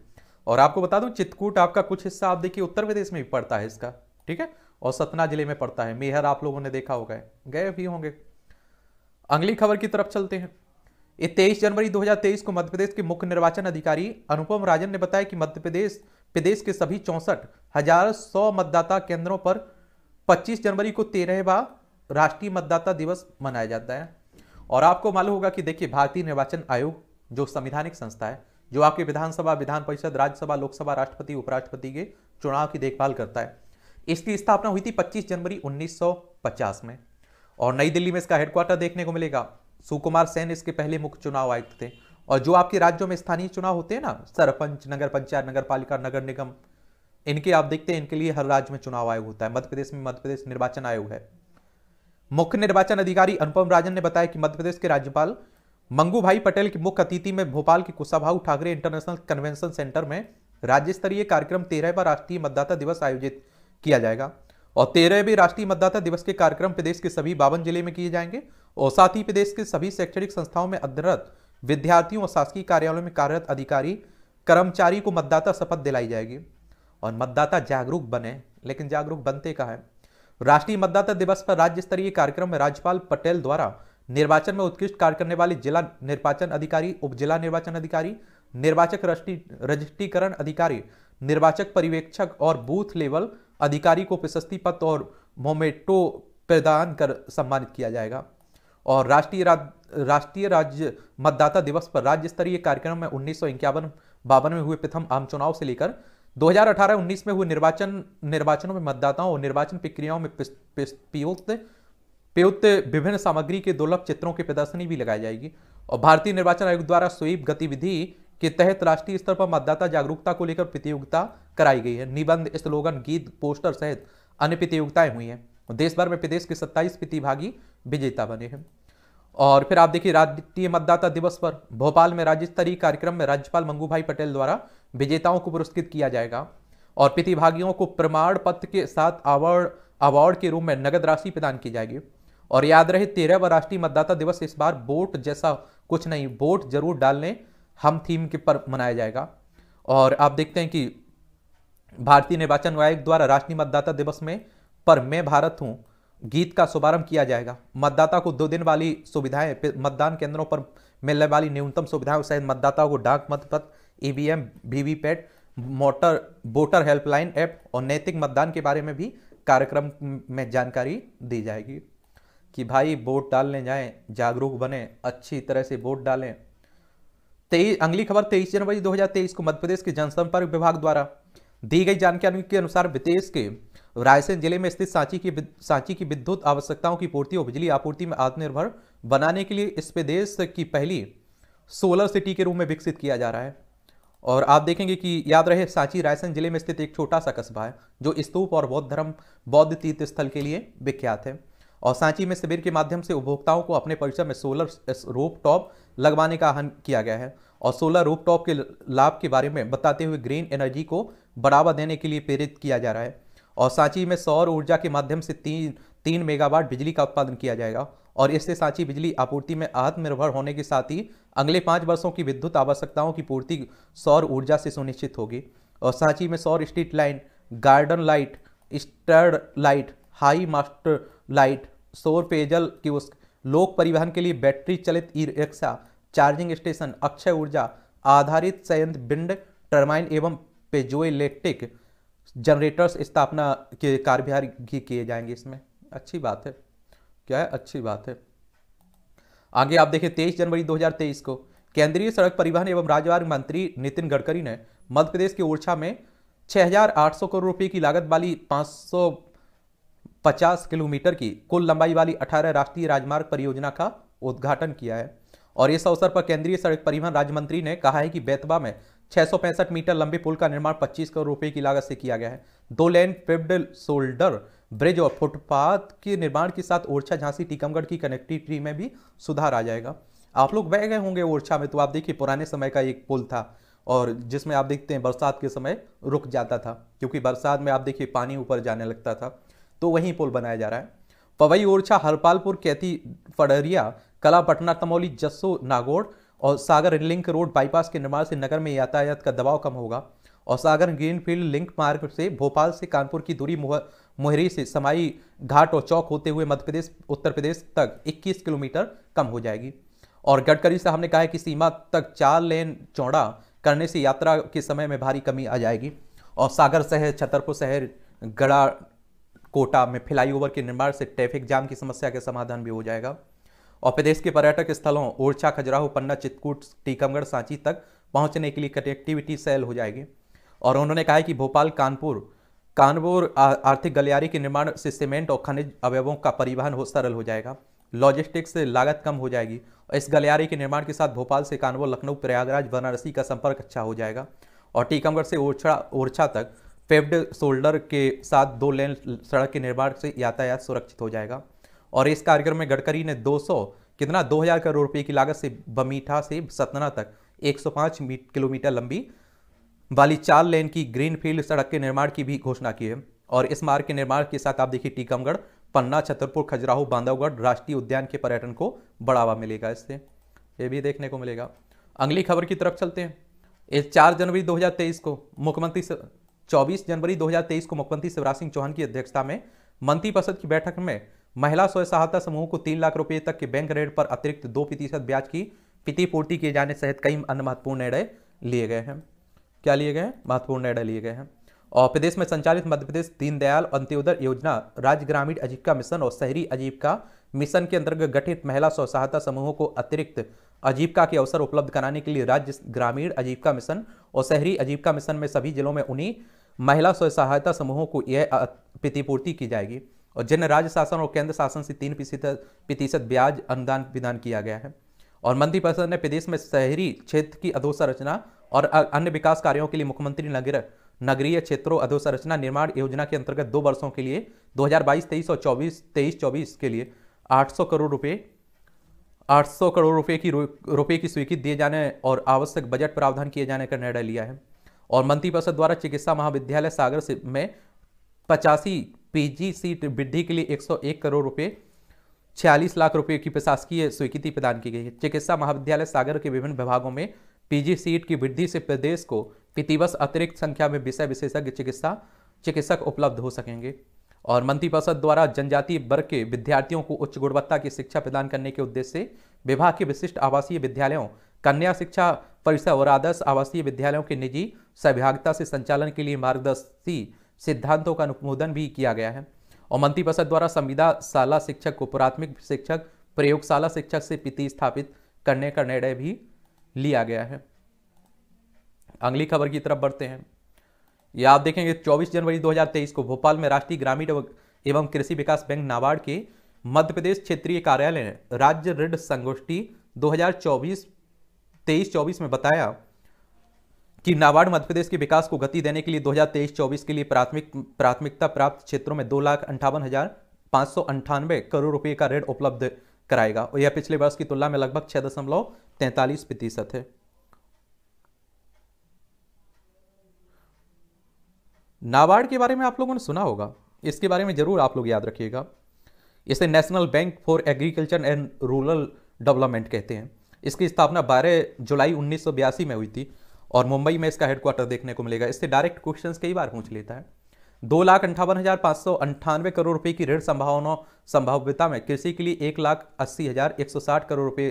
और आपको बता दूं चित्रकूट आपका कुछ हिस्सा आप देखिए उत्तर प्रदेश में भी पड़ता है इसका ठीक है और सतना जिले में पड़ता है मेहर आप लोगों ने देखा होगा गए भी होंगे अगली खबर की तरफ चलते हैं ये 23 जनवरी 2023 को मध्य प्रदेश के मुख्य निर्वाचन अधिकारी अनुपम राजन ने बताया कि मध्य प्रदेश प्रदेश के सभी चौंसठ हजार सौ मतदाता केंद्रों पर 25 जनवरी को तेरहवा राष्ट्रीय मतदाता दिवस मनाया जाता है और आपको मालूम होगा कि देखिए भारतीय निर्वाचन आयोग जो संविधानिक संस्था है जो आपके विधानसभा विधान परिषद राज्यसभा लोकसभा राष्ट्रपति उपराष्ट्रपति के चुनाव की देखभाल करता है इसकी स्थापना हुई थी 25 जनवरी 1950 में और नई दिल्ली में इसका हेडक्वार्टर देखने को मिलेगा सुकुमार सेन इसके पहले मुख्य चुनाव आयुक्त थे और जो आपके राज्यों में स्थानीय चुनाव होते हैं ना सरपंच नगर पंचायत नगर पालिका नगर निगम इनके आप देखते हैं इनके लिए हर राज्य में चुनाव आयोग होता है मध्य प्रदेश में मध्य प्रदेश निर्वाचन आयोग है मुख्य निर्वाचन अधिकारी अनुपम राजन ने बताया कि मध्यप्रदेश के राज्यपाल मंगू भाई पटेल की मुख्य अतिथि में भोपाल के Kushabhau Thakre international convention centre में राज्य स्तरीय कार्यक्रम तेरहवा राष्ट्रीय मतदाता दिवस आयोजित किया जाएगा और तेरहवें राष्ट्रीय मतदाता दिवस के कार्यक्रम प्रदेश के सभी बावन जिले में किए जाएंगे और साथ ही प्रदेश के सभी शैक्षणिक संस्थाओं में अध्यरत विद्यार्थियों और शासकीय कार्यालयों में कार्यरत अधिकारी कर्मचारी को मतदाता शपथ दिलाई जाएगी और मतदाता जागरूक बने लेकिन जागरूक बनते का है राष्ट्रीय मतदाता दिवस पर राज्य स्तरीय कार्यक्रम में राज्यपाल पटेल द्वारा निर्वाचन में उत्कृष्ट कार्य करने वाले जिला निर्वाचन अधिकारी उप जिला निर्वाचन अधिकारी निर्वाचक रजिस्ट्रीकरण अधिकारी निर्वाचक पर्यवेक्षक और बूथ लेवल अधिकारी को प्रशस्ति पत्र और मोमेटो प्रदान कर सम्मानित किया जाएगा और राष्ट्रीय राष्ट्रीय राज्य मतदाता दिवस पर राज्य स्तरीय कार्यक्रम में उन्नीस सौ बावन में हुए प्रथम आम चुनाव से लेकर 2018-19 में हुए निर्वाचन निर्वाचनों में मतदाताओं और निर्वाचन प्रक्रियाओं में पियुक्त पियुक्त विभिन्न सामग्री के दुर्लभ चित्रों की प्रदर्शनी भी लगाई जाएगी और भारतीय निर्वाचन आयोग द्वारा स्वीप गतिविधि के तहत राष्ट्रीय स्तर पर मतदाता जागरूकता को लेकर प्रतियोगिता कराई गई है निबंध स्लोगन गीत पोस्टर सहित अन्य प्रतियोगिताएं हुई हैं देश भर में प्रदेश के सत्ताईस प्रतिभागी विजेता बने हैं और फिर आप देखिए राष्ट्रीय मतदाता दिवस पर भोपाल में राज्य स्तरीय कार्यक्रम में राज्यपाल मंगू भाई पटेल द्वारा विजेताओं को पुरस्कृत किया जाएगा और प्रतिभागियों को प्रमाण पत्र के साथ अवार्ड अवार्ड के रूप में नगद राशि प्रदान की जाएगी और याद रहे तेरह व राष्ट्रीय मतदाता दिवस इस बार वोट जैसा कुछ नहीं वोट जरूर डालने हम थीम के पर मनाया जाएगा और आप देखते हैं कि भारतीय निर्वाचन आयोग द्वारा राष्ट्रीय मतदाता दिवस में पर मैं भारत हूँ गीत का शुभारंभ किया जाएगा मतदाता को दो दिन वाली सुविधाएं मतदान केंद्रों पर मिलने वाली न्यूनतम सुविधाओं सहित मतदाताओं को डाक मतपत्र E V M V V PAT motor voter helpline app और नैतिक मतदान के बारे में भी कार्यक्रम में जानकारी दी जाएगी कि भाई वोट डालने जाए जागरूक बने अच्छी तरह से वोट डालें तेईस अगली खबर तेईस जनवरी 2023 को मध्य प्रदेश के जनसंपर्क विभाग द्वारा दी गई जानकारी के अनुसार विदेश के रायसेन जिले में स्थित सांची की सांची की विद्युत आवश्यकताओं की पूर्ति और बिजली आपूर्ति में आत्मनिर्भर बनाने के लिए इस प्रदेश की पहली सोलर सिटी के रूप में विकसित किया जा रहा है और आप देखेंगे कि याद रहे सांची रायसेन जिले में स्थित एक छोटा सा कस्बा है जो स्तूप और बौद्ध धर्म बौद्ध तीर्थ स्थल के लिए विख्यात है और सांची में शिविर के माध्यम से उपभोक्ताओं को अपने परिसर में सोलर रूप टॉप लगवाने का आह्वान किया गया है और सोलर रूप टॉप के लाभ के बारे में बताते हुए ग्रीन एनर्जी को बढ़ावा देने के लिए प्रेरित किया जा रहा है और सांची में सौर ऊर्जा के माध्यम से तीन तीन मेगावाट बिजली का उत्पादन किया जाएगा और इससे सांची बिजली आपूर्ति में आत्मनिर्भर होने के साथ ही अगले पाँच वर्षों की विद्युत आवश्यकताओं की पूर्ति सौर ऊर्जा से सुनिश्चित होगी और सांची में सौर स्ट्रीट लाइन गार्डन लाइट स्टर लाइट हाई मास्टर लाइट सौर पेयजल की उस लोक परिवहन के लिए बैटरी चलित ई रिक्शा चार्जिंग स्टेशन अक्षय ऊर्जा आधारित संयंत्र बिंड टर्माइन एवं पेजो इलेक्ट्रिक जनरेटर्स स्थापना के कार्यभार भी किए जाएंगे इसमें अच्छी बात है क्या है अच्छी बात है आगे आप देखिए तेईस जनवरी 2023 को केंद्रीय सड़क परिवहन एवं राजमार्ग मंत्री नितिन गडकरी ने मध्य प्रदेश के ओरछा में 6,800 करोड़ रुपए की लागत वाली 550 किलोमीटर की कुल लंबाई वाली 18 राष्ट्रीय राजमार्ग परियोजना का उद्घाटन किया है और इस अवसर पर केंद्रीय सड़क परिवहन राज्य मंत्री ने कहा है कि बेतवा में छह मीटर लंबे पुल का निर्माण पच्चीस करोड़ रुपए की लागत से किया गया है दो लेन पेब्ड शोल्डर ब्रिज और फुटपाथ के निर्माण के साथ ओरछा झांसी टीकमगढ़ की कनेक्टिविटी में भी सुधार आ जाएगा आप लोग बह गए होंगे ओरछा में तो आप देखिए पुराने समय का एक पुल था और जिसमें आप देखते हैं बरसात के समय रुक जाता था क्योंकि बरसात में आप देखिए पानी ऊपर जाने लगता था तो वही पुल बनाया जा रहा है पवई ओरछा हरपालपुर कैथी फडरिया कला पटना तमौली जस्सो नागौर और सागर लिंक रोड बाईपास के निर्माण से नगर में यातायात का दबाव कम होगा और सागर ग्रीनफील्ड लिंक मार्ग से भोपाल से कानपुर की दूरी मोहरी से समाई घाट और चौक होते हुए मध्य प्रदेश उत्तर प्रदेश तक 21 किलोमीटर कम हो जाएगी और गडकरी साहब ने कहा है कि सीमा तक चार लेन चौड़ा करने से यात्रा के समय में भारी कमी आ जाएगी और सागर शहर छतरपुर शहर गड़ा कोटा में फ्लाईओवर के निर्माण से ट्रैफिक जाम की समस्या का समाधान भी हो जाएगा और प्रदेश के पर्यटक स्थलों ओरछा खजुराहो पन्ना चित्रकूट टीकमगढ़ सांची तक पहुंचने के लिए कनेक्टिविटी सेल हो जाएगी और उन्होंने कहा है कि भोपाल कानपुर कानपुर आर्थिक गलियारी के निर्माण से सीमेंट और खनिज अवयवों का परिवहन हो सरल हो जाएगा लॉजिस्टिक्स से लागत कम हो जाएगी और इस गलियारी के निर्माण के साथ भोपाल से कानपुर लखनऊ प्रयागराज वाराणसी का संपर्क अच्छा हो जाएगा और टीकमगढ़ से ओरछा ओरछा तक पेव्ड शोल्डर के साथ दो लेन सड़क के निर्माण से यातायात सुरक्षित हो जाएगा और इस कार्यक्रम में गडकरी ने 200 कितना 2000 करोड़ रुपए की लागत से बमीठा से सतना तक 105 किलोमीटर लंबी वाली चार लेन की ग्रीनफील्ड सड़क के निर्माण की भी घोषणा की है और इस मार्ग के निर्माण के साथ आप देखिए टीकमगढ़ पन्ना छतरपुर खजुराहो बांधवगढ़ राष्ट्रीय उद्यान के पर्यटन को बढ़ावा मिलेगा इससे ये भी देखने को मिलेगा अगली खबर की तरफ चलते हैं इस चार जनवरी 2023 को मुख्यमंत्री चौबीस जनवरी 2023 को मुख्यमंत्री शिवराज सिंह चौहान की अध्यक्षता में मंत्रिपरिषद की बैठक में महिला स्वयं सहायता समूह को तीन लाख रुपए तक के बैंक ऋण पर अतिरिक्त दो प्रतिशत ब्याज की प्रतिपूर्ति किए जाने सहित कई अन्य महत्वपूर्ण निर्णय लिए गए हैं क्या लिए गए हैं महत्वपूर्ण निर्णय लिए गए हैं और प्रदेश में संचालित मध्य प्रदेश दीनदयाल अंत्योदय योजना राज्य ग्रामीण आजीविका मिशन और शहरी आजीविका मिशन के अंतर्गत गठित महिला स्व सहायता समूहों को अतिरिक्त आजीविका के अवसर उपलब्ध कराने के लिए राज्य ग्रामीण आजीविका मिशन और शहरी आजीविका मिशन में सभी जिलों में उन्हीं महिला स्व सहायता समूहों को यह प्रतिपूर्ति की जाएगी और जिन राज्य शासन और केंद्र शासन से तीन प्रतिशत ब्याज अनुदान प्रदान किया गया है और मंत्रिपरिषद ने प्रदेश में शहरी क्षेत्र की अधोसंरचना और अन्य विकास कार्यों के लिए मुख्यमंत्री नगर नगरीय क्षेत्रों अधोसंरचना निर्माण योजना के अंतर्गत दो वर्षों के लिए 2022-23 और 24-23-24 के लिए 800 करोड़ रुपए 800 करोड़ रुपए की रुपए की स्वीकृति दिए जाने और आवश्यक बजट प्रावधान किए जाने का निर्णय लिया है और मंत्रिपरिषद द्वारा चिकित्सा महाविद्यालय सागर में पचासी पीजी सीट वृद्धि के लिए एक करोड़ रुपये छियालीस लाख रुपये की प्रशासकीय स्वीकृति प्रदान की गई है चिकित्सा महाविद्यालय सागर के विभिन्न विभागों में पीजी सीट की वृद्धि से प्रदेश को प्रतिवर्ष अतिरिक्त संख्या में विषय विशेषज्ञ चिकित्सा चिकित्सक उपलब्ध हो सकेंगे और मंत्रिपरिषद द्वारा जनजातीय वर्ग के विद्यार्थियों को उच्च गुणवत्ता की शिक्षा प्रदान करने के उद्देश्य से विभाग के विशिष्ट आवासीय विद्यालयों कन्या शिक्षा परिषद और आदर्श आवासीय विद्यालयों के निजी सहभागिता से संचालन के लिए मार्गदर्शी सिद्धांतों का अनुमोदन भी किया गया है और मंत्रिपरिषद द्वारा संविदाशाला शिक्षक को प्राथमिक शिक्षक प्रयोगशाला शिक्षक से प्रतिस्थापित करने का निर्णय भी लिया गया है अगली खबर की तरफ बढ़ते हैं यह आप देखेंगे 24 जनवरी 2023 को भोपाल में राष्ट्रीय ग्रामीण एवं कृषि विकास बैंक नाबार्ड के मध्य प्रदेश क्षेत्रीय कार्यालय ने राज्य ऋण संगोष्ठी 2024 23 24 में बताया कि नाबार्ड मध्य प्रदेश के विकास को गति देने के लिए 2023-24 के लिए प्राथमिक प्राथमिकता प्राप्त क्षेत्रों में दो लाख अंठावन हजार पाँच सौ अंठानवे करोड़ रुपए का ऋण उपलब्ध कराएगा और यह पिछले वर्ष की तुलना में लगभग छह दशमलव तैंतालीस प्रतिशत है नाबार्ड के बारे में आप लोगों ने सुना होगा इसके बारे में ज़रूर आप लोग याद रखिएगा इसे national bank for agriculture and rural development कहते हैं इसकी स्थापना 12 जुलाई उन्नीस में हुई थी और मुंबई में इसका हेडक्वार्टर देखने को मिलेगा इससे डायरेक्ट क्वेश्चंस कई बार पूछ लेता है दो लाख अंठावन हजार पाँच सौ अंठानवे करोड़ रुपए की ऋण संभावना संभाव्यता में कृषि के लिए एक लाख अस्सी हजार एक सौ साठ करोड़ रुपए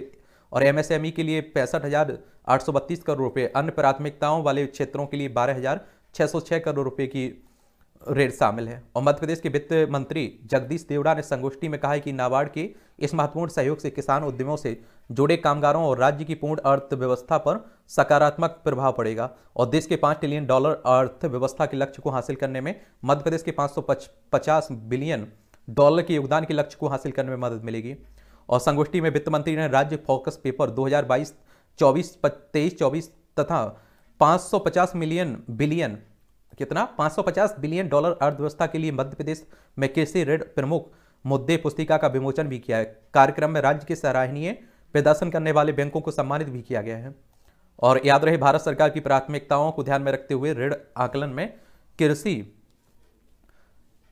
और एमएसएमई के लिए पैंसठ हजार आठ सौ बत्तीस करोड़ रुपए अन्य प्राथमिकताओं वाले क्षेत्रों के लिए बारह हजार छः सौ छः करोड़ रुपए की ऋण शामिल है और मध्य प्रदेश के वित्त मंत्री जगदीश देवड़ा ने संगोष्ठी में कहा कि नाबार्ड के इस महत्वपूर्ण सहयोग से किसान उद्यमों से जुड़े कामगारों और राज्य की पूर्ण अर्थव्यवस्था पर सकारात्मक प्रभाव पड़ेगा और देश के पांच ट्रिलियन डॉलर अर्थव्यवस्था के लक्ष्य को हासिल करने में मध्य प्रदेश के पाँच बिलियन डॉलर के योगदान के लक्ष्य को हासिल करने में मदद मिलेगी और संगोष्ठी में वित्त मंत्री ने राज्य फोकस पेपर 2022 चौबीस तेईस चौबीस तथा 550 मिलियन बिलियन कितना 550 बिलियन डॉलर अर्थव्यवस्था के लिए मध्य प्रदेश में कृषि ऋण प्रमुख मुद्दे पुस्तिका का विमोचन भी किया है कार्यक्रम में राज्य के सराहनीय प्रदर्शन करने वाले बैंकों को सम्मानित भी किया गया है और याद रहे भारत सरकार की प्राथमिकताओं को ध्यान में रखते हुए ऋण आकलन में कृषि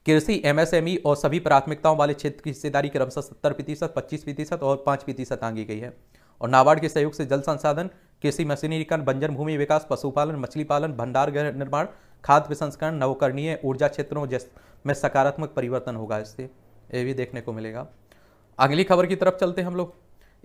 कृषि एमएसएमई e और सभी प्राथमिकताओं वाले क्षेत्र की हिस्सेदारी क्रमशः सत्तर प्रतिशत पच्चीस प्रतिशत और पाँच प्रतिशत आंगी गई है और नाबार्ड के सहयोग से जल संसाधन कृषि मशीनरीकरण बंजर भूमि विकास पशुपालन मछली पालन भंडार गृह निर्माण खाद्य प्रसंस्करण नवकरणीय ऊर्जा क्षेत्रों में सकारात्मक परिवर्तन होगा इससे ये भी देखने को मिलेगा अगली खबर की तरफ चलते हैं हम लोग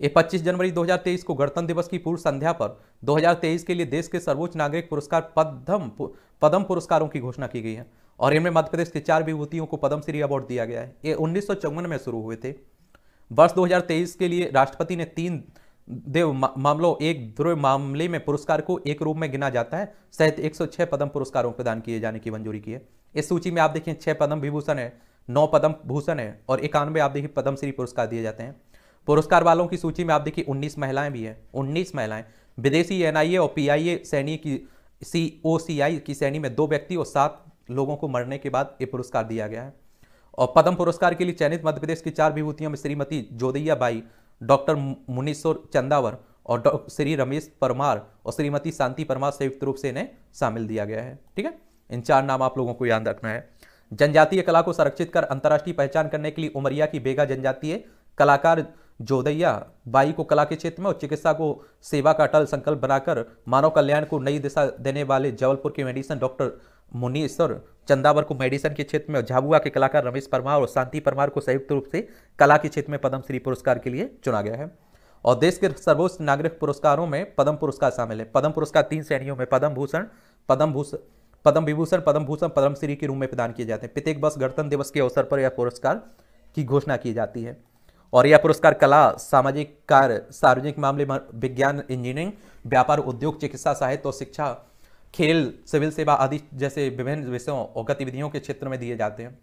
ये 25 जनवरी 2023 को गणतंत्र दिवस की पूर्व संध्या पर 2023 के लिए देश के सर्वोच्च नागरिक पुरस्कार पद्म पद्म पुरस्कारों की घोषणा की गई है और इनमें मध्य प्रदेश के चार विभूतियों को श्री अवार्ड दिया गया है ये उन्नीस में शुरू हुए थे वर्ष 2023 के लिए राष्ट्रपति ने तीन देव मामलों एक ध्रुव मामले में पुरस्कार को एक रूप में गिना जाता है सहित 106 पद्म पुरस्कारों प्रदान किए जाने की मंजूरी की है इस सूची में आप देखें छह पद्म विभूषण है नौ पद्म भूषण है और इक्यानवे आप देखिए पद्मश्री पुरस्कार दिए जाते हैं पुरस्कार वालों की सूची में आप देखिए 19 महिलाएं भी हैं 19 महिलाएं विदेशी एनआईए और पीआईए सैनी की सी ओ सी आई की श्रेणी में दो व्यक्ति और सात लोगों को मरने के बाद ये पुरस्कार दिया गया है और पद्म पुरस्कार के लिए चयनित मध्य प्रदेश की चार विभूतियों में श्रीमती जोदैया बाई डॉक्टर मुनीश्वर चंदावर और श्री रमेश परमार और श्रीमती शांति परमार संयुक्त रूप से इन्हें शामिल दिया गया है ठीक है इन चार नाम आप लोगों को याद रखना है जनजातीय कला को संरक्षित कर अंतर्राष्ट्रीय पहचान करने के लिए उमरिया की बेगा जनजातीय कलाकार जोदैया बाई को कला के क्षेत्र में और चिकित्सा को सेवा का अटल संकल्प बनाकर मानव कल्याण को नई दिशा देने वाले जबलपुर के मेडिसन डॉक्टर मुनीश्वर चंदावर को मेडिसन के क्षेत्र में और झाबुआ के कलाकार रमेश परमार और शांति परमार को संयुक्त रूप से कला के क्षेत्र में पद्मश्री पुरस्कार के लिए चुना गया है और देश के सर्वोच्च नागरिक पुरस्कारों में पद्म पुरस्कार शामिल है पद्म पुरस्कार तीन श्रेणियों में पद्म भूषण पद्म भूषण पद्म विभूषण पद्म भूषण पद्मश्री के रूप में प्रदान किए जाते हैं प्रत्येक वर्ष गणतंत्र दिवस के अवसर पर यह पुरस्कार की घोषणा की जाती है और यह पुरस्कार कला सामाजिक कार्य सार्वजनिक मामले विज्ञान इंजीनियरिंग व्यापार उद्योग चिकित्सा साहित्य और शिक्षा खेल सिविल सेवा आदि जैसे विभिन्न विषयों और गतिविधियों के क्षेत्र में दिए जाते हैं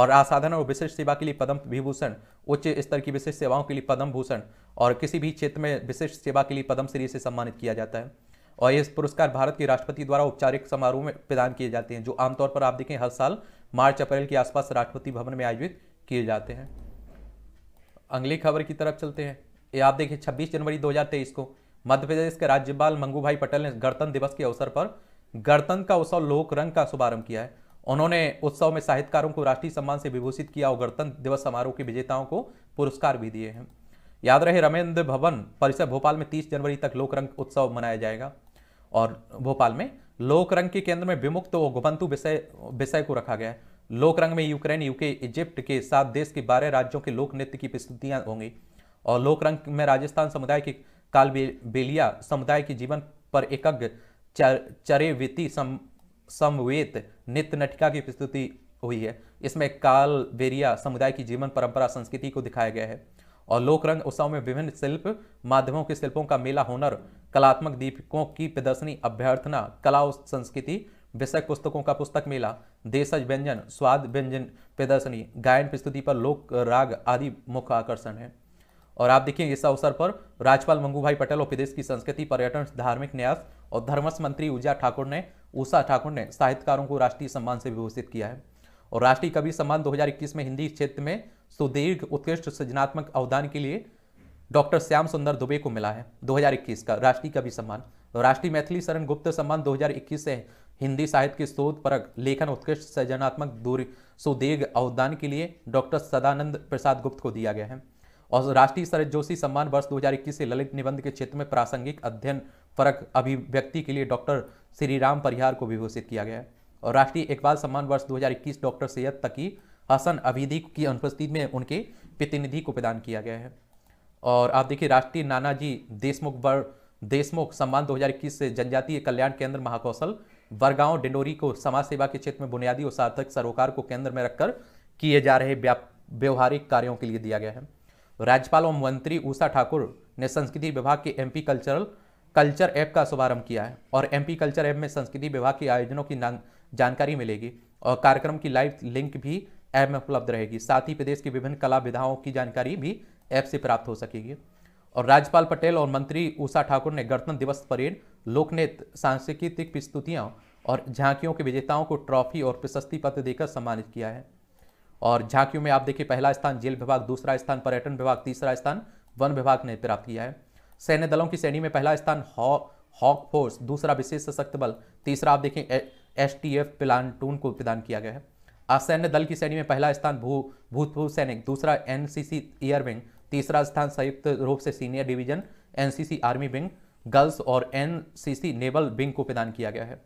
और असाधारण और विशिष्ट सेवा के लिए पद्म विभूषण उच्च स्तर की विशिष्ट सेवाओं के लिए पद्म भूषण और किसी भी क्षेत्र में विशिष्ट सेवा के लिए पद्म श्री से सम्मानित किया जाता है और ये पुरस्कार भारत के राष्ट्रपति द्वारा औपचारिक समारोह में प्रदान किए जाते हैं जो आमतौर पर आप देखें हर साल मार्च अप्रैल के आसपास राष्ट्रपति भवन में आयोजित किए जाते हैं अगली खबर की तरफ चलते हैं ये आप देखिए 26 जनवरी 2023 को मध्य प्रदेश के राज्यपाल मंगू भाई पटेल ने गणतंत्र दिवस के अवसर पर गणतंत्र का उत्सव लोक रंग का शुभारंभ किया है उन्होंने उत्सव में साहित्यकारों को राष्ट्रीय सम्मान से विभूषित किया और गणतंत्र दिवस समारोह के विजेताओं को पुरस्कार भी दिए हैं याद रहे रमेंद्र भवन परिसर भोपाल में 30 जनवरी तक लोक रंग उत्सव मनाया जाएगा और भोपाल में लोक रंग के केंद्र में विमुक्त व घुमंतु विषय विषय को रखा गया है लोक रंग में यूक्रेन यूके इजिप्ट के साथ देश के बारह राज्यों के लोक नृत्य की प्रस्तुतियां होंगी और लोक रंग में राजस्थान समुदाय के कालबेलिया समुदाय के जीवन पर एकज्ञ चर, चरेविति समवेत नृत्य नटिका की प्रस्तुति हुई है इसमें कालबेरिया समुदाय की जीवन परंपरा संस्कृति को दिखाया गया है और लोक रंग उत्सव में विभिन्न शिल्प माध्यमों के शिल्पों का मेला होनर कलात्मक दीपकों की प्रदर्शनी अभ्यर्थना कला और संस्कृति विषय पुस्तकों का पुस्तक मेला देशज व्यंजन स्वाद व्यंजन प्रदर्शनी गायन प्रस्तुति पर लोक राग आदि मुख्य आकर्षण है और आप देखिए इस अवसर पर राज्यपाल मंगू भाई पटेल और प्रदेश की संस्कृति पर्यटन धार्मिक न्यास और धर्मस मंत्री ऊर्जा ठाकुर ने उषा ठाकुर ने साहित्यकारों को राष्ट्रीय सम्मान से विभूषित किया है और राष्ट्रीय कवि सम्मान 2021 में हिंदी क्षेत्र में सुदीर्घ उत्कृष्ट सृजनात्मक अवदान के लिए डॉक्टर श्याम सुंदर दुबे को मिला है 2021 का राष्ट्रीय कवि सम्मान राष्ट्रीय मैथिली शरण गुप्त सम्मान 2021 से हिंदी साहित्य के शोध परक लेखन उत्कृष्ट सृजनात्मक दूरी सुदीर्घ अवदान के लिए डॉक्टर सदानंद प्रसाद गुप्त को दिया गया है और राष्ट्रीय सर जोशी सम्मान वर्ष दो से ललित निबंध के क्षेत्र में प्रासंगिक अध्ययन परक अभिव्यक्ति के लिए डॉक्टर श्रीराम परिहार को विभूषित किया गया है और राष्ट्रीय इकबाल सम्मान वर्ष 2021 डॉक्टर सैयद तकी हसन अबीदी की अनुपस्थिति में उनके प्रतिनिधि को प्रदान किया गया है और आप देखिए राष्ट्रीय नानाजी देशमुख देशमुख सम्मान 2021 से जनजातीय कल्याण केंद्र महाकौशल वरगांव डिंडोरी को समाज सेवा के क्षेत्र में बुनियादी और सार्थक सरोकार को केंद्र में रखकर किए जा रहे व्यवहारिक कार्यों के लिए दिया गया है राज्यपाल और मंत्री उषा ठाकुर ने संस्कृति विभाग के एमपी कल्चरल कल्चर ऐप का शुभारंभ किया है और एमपी कल्चर ऐप में संस्कृति विभाग के आयोजनों की जानकारी मिलेगी और कार्यक्रम की लाइव लिंक भी ऐप में उपलब्ध रहेगी साथ ही प्रदेश की विभिन्न कला विधाओं की जानकारी भी ऐप से प्राप्त हो सकेगी और राज्यपाल पटेल और मंत्री ऊषा ठाकुर ने गणतंत्र दिवस परेड लोकनृत्य सांस्कृतिक प्रस्तुतियाँ और झांकियों के विजेताओं को ट्रॉफी और प्रशस्ति पत्र देकर सम्मानित किया है और झांकियों में आप देखिए पहला स्थान जेल विभाग दूसरा स्थान पर्यटन विभाग तीसरा स्थान वन विभाग ने प्राप्त किया है सैन्य दलों की श्रेणी में पहला स्थान हॉक फोर्स दूसरा विशेष सशक्त बल तीसरा आप देखें एस टी एफ प्लान को प्रदान किया गया है असैन्य दल की श्रेणी में पहला स्थान भू भूतपूर्व सैनिक दूसरा एनसीसी एयर विंग तीसरा स्थान संयुक्त रूप से senior division NCC army wing girls और एन नेवल विंग को प्रदान किया गया है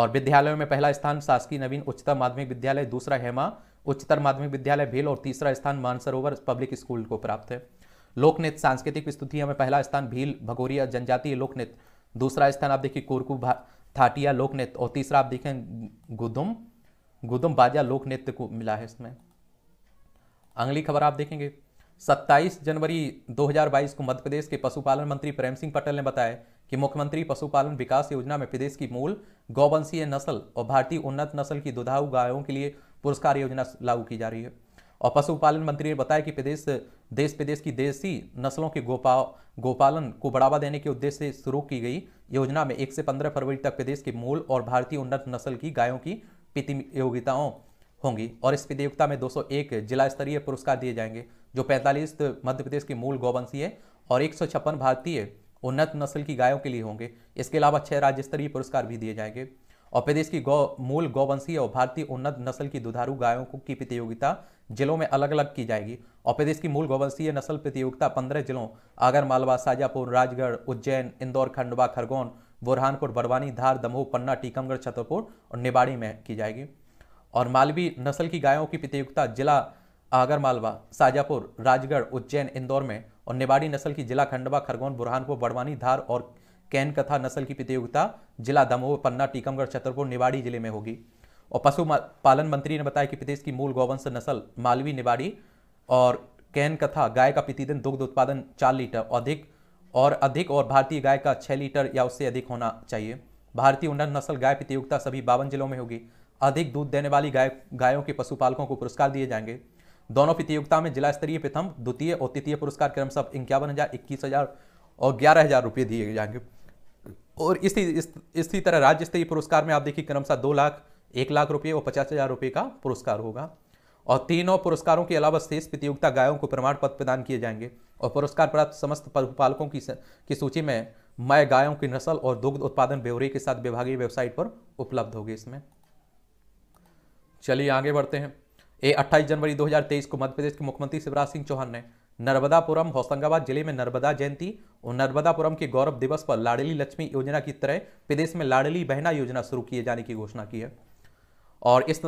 और विद्यालयों में पहला स्थान शासकीय नवीन उच्चतर माध्यमिक विद्यालय दूसरा हेमा उच्चतर माध्यमिक विद्यालय भेल और तीसरा स्थान मानसरोवर पब्लिक स्कूल को प्राप्त है नृत्य सांस्कृतिक स्तुतियों में पहला स्थान भील भगोरिया जनजातीय नृत्य दूसरा स्थान आप देखिए कोरकू थाटिया लोक नृत्य और तीसरा आप देखें गुदुम गुदुम बाजा नृत्य को मिला है इसमें अगली खबर आप देखेंगे 27 जनवरी 2022 को मध्य प्रदेश के पशुपालन मंत्री प्रेम सिंह पटेल ने बताया कि मुख्यमंत्री पशुपालन विकास योजना में प्रदेश की मूल गौवंशीय नस्ल और भारतीय उन्नत नस्ल की दुधाऊ गायों के लिए पुरस्कार योजना लागू की जा रही है और पशुपालन मंत्री ने बताया कि प्रदेश देश प्रदेश की देसी नस्लों के गोपा गोपालन को बढ़ावा देने के उद्देश्य से शुरू की गई योजना में एक से पंद्रह फरवरी तक प्रदेश के मूल और भारतीय उन्नत नस्ल की गायों की प्रतियोगिताओं होंगी और इस प्रतियोगिता में 201 जिला स्तरीय पुरस्कार दिए जाएंगे जो पैंतालीस मध्य प्रदेश की मूल गौवंशी है और एक भारतीय उन्नत नस्ल की गायों के लिए होंगे इसके अलावा छह राज्य स्तरीय पुरस्कार भी दिए जाएंगे और प्रदेश की गौ मूल गौवंशीय और भारतीय उन्नत नस्ल की दुधारू गायों को की प्रतियोगिता जिलों में अलग अलग की जाएगी और प्रदेश की मूल गौवंशीय नस्ल प्रतियोगिता पंद्रह जिलों आगर मालवा शाजापुर राजगढ़ उज्जैन इंदौर खंडवा खरगोन बुरहानपुर बड़वानी धार दमोह पन्ना टीकमगढ़ छतरपुर और निवाड़ी में की जाएगी और मालवी नस्ल की गायों की प्रतियोगिता जिला आगरमालवा साजापुर राजगढ़ उज्जैन इंदौर में और निवाड़ी नस्ल की जिला खंडवा खरगोन बुरहानपुर बड़वानी धार और कैन कथा नस्ल की प्रतियोगिता जिला दमोह पन्ना टीकमगढ़ छतरपुर निवाड़ी जिले में होगी और पशु पालन मंत्री ने बताया कि प्रदेश की मूल गौवंश नस्ल मालवी निवाड़ी और कैन कथा गाय का प्रतिदिन दुग्ध उत्पादन चार लीटर अधिक और अधिक और भारतीय गाय का छः लीटर या उससे अधिक होना चाहिए भारतीय उन्नत नस्ल गाय प्रतियोगिता सभी बावन जिलों में होगी अधिक दूध देने वाली गाय गायों के पशुपालकों को पुरस्कार दिए जाएंगे दोनों प्रतियोगिता में जिला स्तरीय प्रथम द्वितीय और तृतीय पुरस्कार क्रम सब इक्यावन हज़ार इक्कीस हज़ार और ग्यारह हज़ार रुपये दिए जाएंगे और इसी इस, इसी तरह राज्य स्तरीय पुरस्कार में आप देखिए क्रमशः दो लाख एक लाख रुपये और पचास हज़ार रुपये का पुरस्कार होगा और तीनों पुरस्कारों के अलावा शेष प्रतियोगिता गायों को प्रमाण पत्र प्रदान किए जाएंगे और पुरस्कार प्राप्त समस्त पशुपालकों की, की सूची में मैं गायों की नस्ल और दुग्ध उत्पादन ब्यौरे के साथ विभागीय वेबसाइट पर उपलब्ध होगी इसमें चलिए आगे बढ़ते हैं ये 28 जनवरी 2023 को मध्य प्रदेश के मुख्यमंत्री शिवराज सिंह चौहान ने नर्मदापुरम होशंगाबाद जिले में नर्मदा जयंती और नर्मदापुरम के गौरव दिवस पर लाडली लक्ष्मी योजना की तरह प्रदेश में लाडली बहना योजना शुरू किए जाने की घोषणा की है और इस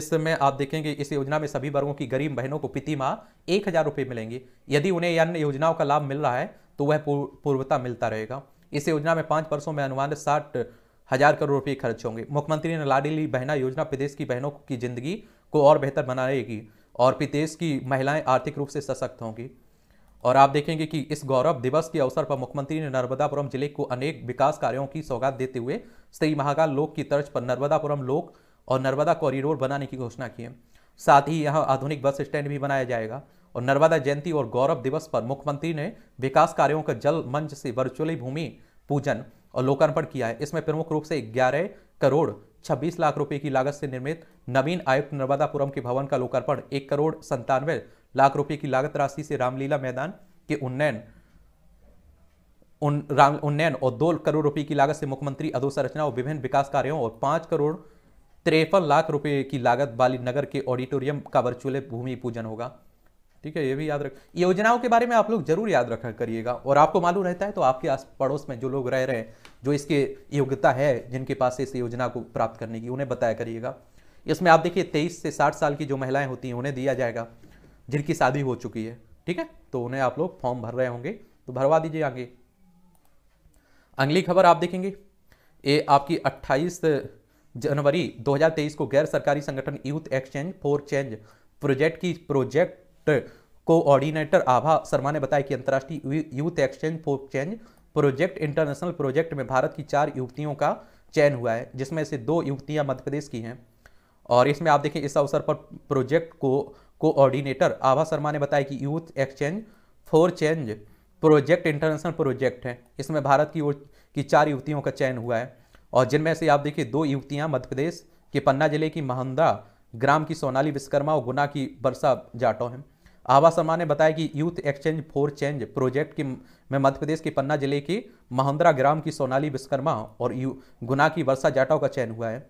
इसमें आप देखेंगे इस योजना में सभी वर्गों की गरीब बहनों को प्रति माह एक हज़ार रुपये मिलेंगे यदि उन्हें अन्य योजनाओं का लाभ मिल रहा है तो वह पूर्वता मिलता रहेगा इस योजना में पांच वर्षों में अनुमानित साठ हजार करोड़ रुपये खर्च होंगे मुख्यमंत्री ने लाडली बहना योजना प्रदेश की बहनों की जिंदगी को और बेहतर बनाएगी और प्रदेश की महिलाएं आर्थिक रूप से सशक्त होंगी और आप देखेंगे कि इस गौरव दिवस के अवसर पर मुख्यमंत्री ने नर्मदापुरम जिले को अनेक विकास कार्यों की सौगात देते हुए श्री महाकाल लोक की तर्ज पर नर्मदापुरम लोक और नर्मदा कॉरिडोर बनाने की घोषणा की है साथ ही यहाँ आधुनिक बस स्टैंड भी बनाया जाएगा और नर्मदा जयंती और गौरव दिवस पर मुख्यमंत्री ने विकास कार्यों का जल मंच से वर्चुअली भूमि पूजन और लोकार्पण किया है इसमें प्रमुख रूप से ग्यारह करोड़ 26 लाख रुपए की लागत से निर्मित नवीन आयुक्त नर्मदापुरम के भवन का लोकार्पण एक करोड़ संतानवे लाख रुपए की लागत राशि से रामलीला मैदान के उन्नयन उन्नयन और दो करोड़ रुपए की लागत से मुख्यमंत्री अधोसंरचना और विभिन्न विकास कार्यों और पांच करोड़ तिरपन लाख रुपए की लागत वाली नगर के ऑडिटोरियम का वर्चुअल भूमि पूजन होगा ठीक है ये भी याद रख योजनाओं के बारे में आप लोग जरूर याद रखा करिएगा और आपको मालूम रहता है तो आपके आस पड़ोस में जो लोग रह रहे हैं जो इसके योग्यता है जिनके पास इस योजना को प्राप्त करने की उन्हें बताया करिएगा इसमें आप देखिए तेईस से साठ साल की जो महिलाएं होती हैं उन्हें दिया जाएगा जिनकी शादी हो चुकी है ठीक है तो उन्हें आप लोग फॉर्म भर रहे होंगे तो भरवा दीजिए आगे अगली खबर आप देखेंगे ये आपकी 28 जनवरी 2023 को गैर सरकारी संगठन youth exchange for change project की प्रोजेक्ट कोऑर्डिनेटर आभा शर्मा ने बताया कि अंतर्राष्ट्रीय youth exchange for change project international project में भारत की चार युवतियों का चयन हुआ है जिसमें से दो युवतियां मध्य प्रदेश की हैं और इसमें आप देखें इस अवसर पर प्रोजेक्ट को कोऑर्डिनेटर आभा शर्मा ने बताया कि youth exchange for change project international project है इसमें भारत की ओर की चार युवतियों का चयन हुआ है और जिनमें से आप देखिए दो युवतियां मध्य प्रदेश के पन्ना जिले की महंदा ग्राम की सोनाली विश्वकर्मा और गुना की वर्षा जाटो हैं आभा शर्मा ने बताया कि youth exchange for change project की में मध्य प्रदेश के पन्ना जिले की महंद्रा ग्राम की सोनाली विश्वकर्मा और यु गुना की वर्षा जाटव का चयन हुआ है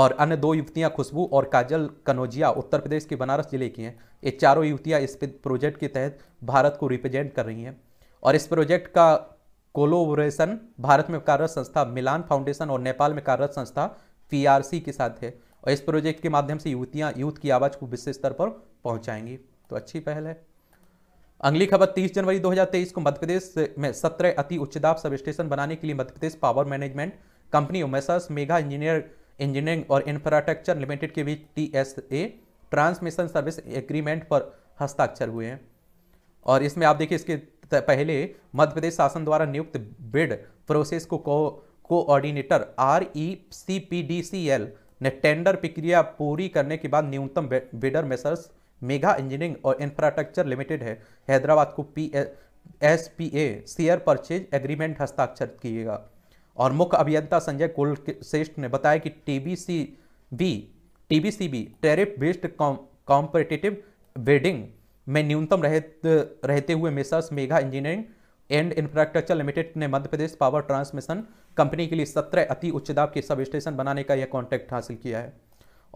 और अन्य दो युवतियां खुशबू और काजल कनौजिया उत्तर प्रदेश के बनारस जिले की हैं ये चारों युवतियां इस प्रोजेक्ट के तहत भारत को रिप्रेजेंट कर रही हैं और इस प्रोजेक्ट का कोलोबोरेशन भारत में कार्यरत संस्था मिलान फाउंडेशन और नेपाल में कार्यरत संस्था पी के साथ है और इस प्रोजेक्ट के माध्यम से युवतियाँ यूथ की आवाज़ को विश्व स्तर पर पहुँचाएंगी तो अच्छी पहल है अगली खबर 30 जनवरी 2023 को मध्य प्रदेश में 17 अति उच्च दाब सब स्टेशन बनाने के लिए Madhya Pradesh power management company messrs mega engineer engineering और इंफ्रास्ट्रक्चर लिमिटेड के बीच T S A transmission service agreement पर हस्ताक्षर हुए हैं और इसमें आप देखिए इसके पहले मध्य प्रदेश शासन द्वारा नियुक्त बिड प्रोसेस को coordinator R E C P D C L ने टेंडर प्रक्रिया पूरी करने के बाद न्यूनतम बिडर मेसर्स मेघा इंजीनियरिंग और इंफ्रास्ट्रक्चर लिमिटेड है हैदराबाद को P S P A share purchase agreement हस्ताक्षर किएगा और मुख्य अभियंता संजय श्रेष्ठ ने बताया कि T B C B T B C B tariff based competitive bidding में न्यूनतम रहत, रहते हुए messrs Megha engineering and infrastructure limited ने Madhya Pradesh power transmission company के लिए सत्रह अति उच्च दाब के सब स्टेशन बनाने का यह कॉन्ट्रैक्ट हासिल किया है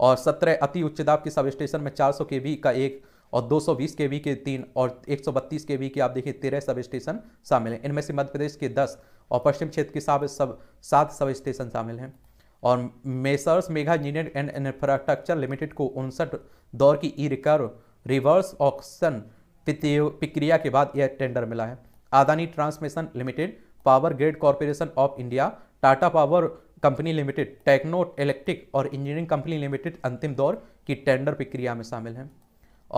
और सत्रह अति उच्च दाब की सब स्टेशन में के वी का एक और 220 वी के तीन और 132 वी के आप देखिए तेरह सब स्टेशन शामिल हैं इनमें से मध्य प्रदेश के 10 और पश्चिम क्षेत्र के सब सब सात सब स्टेशन शामिल हैं और messrs Megha engineer and infrastructure limited को उनसठ दौर की ई रिकर्व रिवर्स ऑक्शन प्रक्रिया के बाद यह टेंडर मिला है Adani transmission limited power grid corporation of India Tata power company limited techno electric और इंजीनियरिंग कंपनी लिमिटेड अंतिम दौर की टेंडर प्रक्रिया में शामिल हैं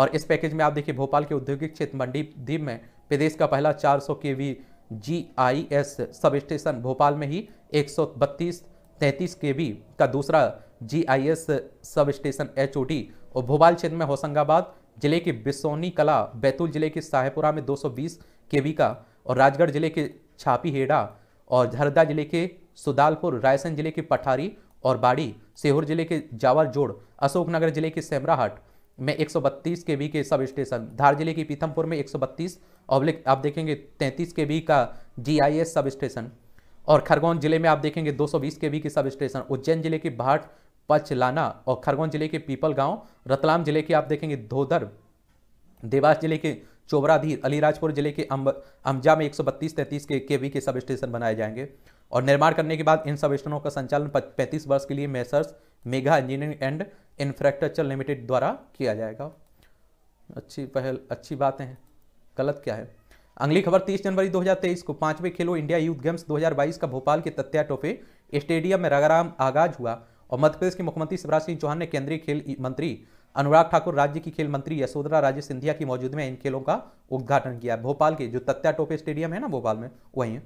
और इस पैकेज में आप देखिए भोपाल के औद्योगिक क्षेत्र मंडी द्वीप में प्रदेश का पहला 400 सौ K V G I S sub station Bhopal में ही एक सौ बत्तीस तैंतीस के वी का दूसरा G I S sub station H O D और भोपाल क्षेत्र में होशंगाबाद जिले के बिसोनी कला बैतूल जिले के साहेपुरा में दो सौ बीस के वी का और राजगढ़ जिले के छापीहेड़ा और हरदा जिले के सुदालपुर रायसेन जिले की पठारी और बाड़ी सीहोर जिले के जावर जोड़ अशोकनगर जिले के सेमराहट में 132 केवी के सब स्टेशन धार जिले की पीथमपुर में 132 ऑब्लिक आप देखेंगे 33 केवी का जीआईएस सब स्टेशन और खरगोन जिले में आप देखेंगे 220 केवी के सब स्टेशन उज्जैन जिले की भाट पचलाना और खरगोन जिले के पीपल गांव रतलाम जिले के आप देखेंगे धोधर देवास जिले के चोबराधीर अलीराजपुर जिले के अम्ब अम्जा में बत्तीस तैंतीस के केवी के सब स्टेशन बनाए जाएंगे और निर्माण करने के बाद इन सब स्टेशनों का संचालन पैंतीस वर्ष के लिए messrs Megha engineering and infrastructure limited द्वारा किया जाएगा अच्छी पहल अच्छी बातें हैं गलत क्या है अगली खबर 30 जनवरी 2023 को पांचवें खेलो इंडिया यूथ गेम्स 2022 का भोपाल के तत्या टोपे स्टेडियम में रगाराम आगाज हुआ और मध्य प्रदेश के मुख्यमंत्री शिवराज सिंह चौहान ने केंद्रीय खेल मंत्री अनुराग ठाकुर राज्य की खेल मंत्री यशोधरा राजे सिंधिया की मौजूदगी में इन खेलों का उद्घाटन किया भोपाल के जो तत्या टोपे स्टेडियम है ना भोपाल में वहीं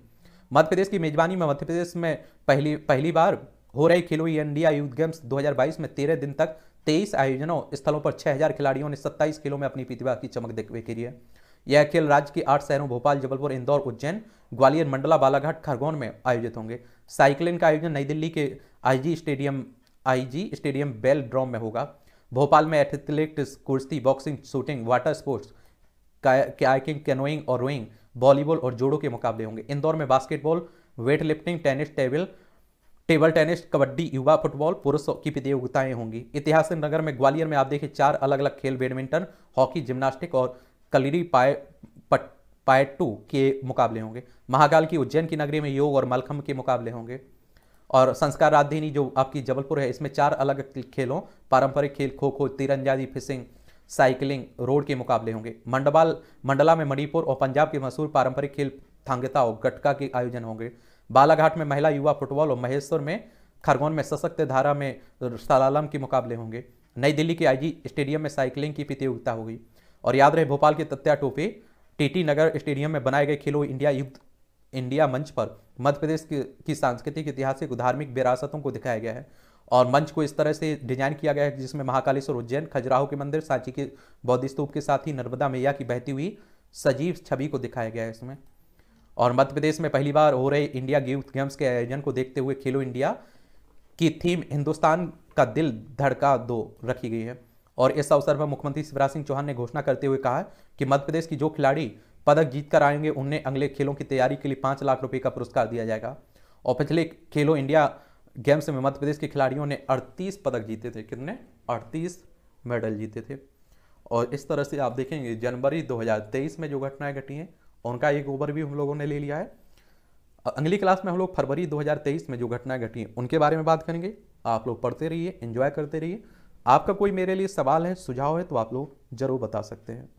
मध्य प्रदेश की मेजबानी में मध्य प्रदेश में पहली पहली बार हो रही खेलो इंडिया यूथ गेम्स 2022 में तेरह दिन तक तेईस आयोजनों स्थलों पर 6000 खिलाड़ियों ने 27 खेलों में अपनी प्रतिभा की चमक देखने के लिए यह खेल राज्य के आठ शहरों भोपाल जबलपुर इंदौर उज्जैन ग्वालियर मंडला बालाघाट खरगोन में आयोजित होंगे साइकिलिंग का आयोजन नई दिल्ली के IG stadium IG stadium velodrome में होगा भोपाल में एथलेटिक्स कुर्सी boxing shooting water sports canoeing और रोइंग वॉलीबॉल और जोड़ो के मुकाबले होंगे इंदौर में basketball weight lifting tennis table table tennis kabaddi युवा फुटबॉल पुरुषों की प्रतियोगिताएं होंगी इतिहास नगर में ग्वालियर में आप देखिए चार अलग अलग खेल बैडमिंटन हॉकी जिम्नास्टिक और कलरी पाए पाए टू के मुकाबले होंगे महाकाल की उज्जैन की नगरी में योग और मलखम के मुकाबले होंगे और संस्कार राजधानी जो आपकी जबलपुर है इसमें चार अलग खेलों पारंपरिक खेल खो खो तीरंदाजी फिशिंग साइकिलिंग रोड के मुकाबले होंगे मंडबाल मंडला में मणिपुर और पंजाब के मशहूर पारंपरिक खेल थांगता और गटका के आयोजन होंगे बालाघाट में महिला युवा फुटबॉल और महेश्वर में खरगोन में सशक्त धारा में सलालम के मुकाबले होंगे नई दिल्ली के आईजी स्टेडियम में साइकिलिंग की प्रतियोगिता होगी और याद रहे भोपाल के तत्या टोपे टीटी नगर स्टेडियम में बनाए गए खेलो इंडिया युद्ध इंडिया मंच पर मध्य प्रदेश की, की सांस्कृतिक ऐतिहासिक धार्मिक विरासतों को दिखाया गया है और मंच को इस तरह से डिजाइन किया गया है जिसमें महाकालेश्वर उज्जैन खजुराहो के मंदिर सांची के बौद्ध स्तूप के साथ ही नर्मदा मैया की बहती हुई सजीव छवि को दिखाया गया है इसमें और मध्य प्रदेश में पहली बार हो रहे इंडिया यूथ गेम्स के आयोजन को देखते हुए खेलो इंडिया की थीम हिंदुस्तान का दिल धड़का दो रखी गई है और इस अवसर पर मुख्यमंत्री शिवराज सिंह चौहान ने घोषणा करते हुए कहा कि मध्य प्रदेश की जो खिलाड़ी पदक जीत कर आएंगे उन्हें अगले खेलों की तैयारी के लिए पाँच लाख रुपये का पुरस्कार दिया जाएगा और पिछले खेलो इंडिया गेम्स में मध्य प्रदेश के खिलाड़ियों ने 38 पदक जीते थे कितने 38 मेडल जीते थे और इस तरह से आप देखेंगे जनवरी 2023 में जो घटनाएं घटी हैं उनका एक ओवर भी हम लोगों ने ले लिया है अगली क्लास में हम लोग फरवरी 2023 में जो घटनाएं घटी हैं उनके बारे में बात करेंगे आप लोग पढ़ते रहिए इन्जॉय करते रहिए आपका कोई मेरे लिए सवाल है सुझाव है तो आप लोग जरूर बता सकते हैं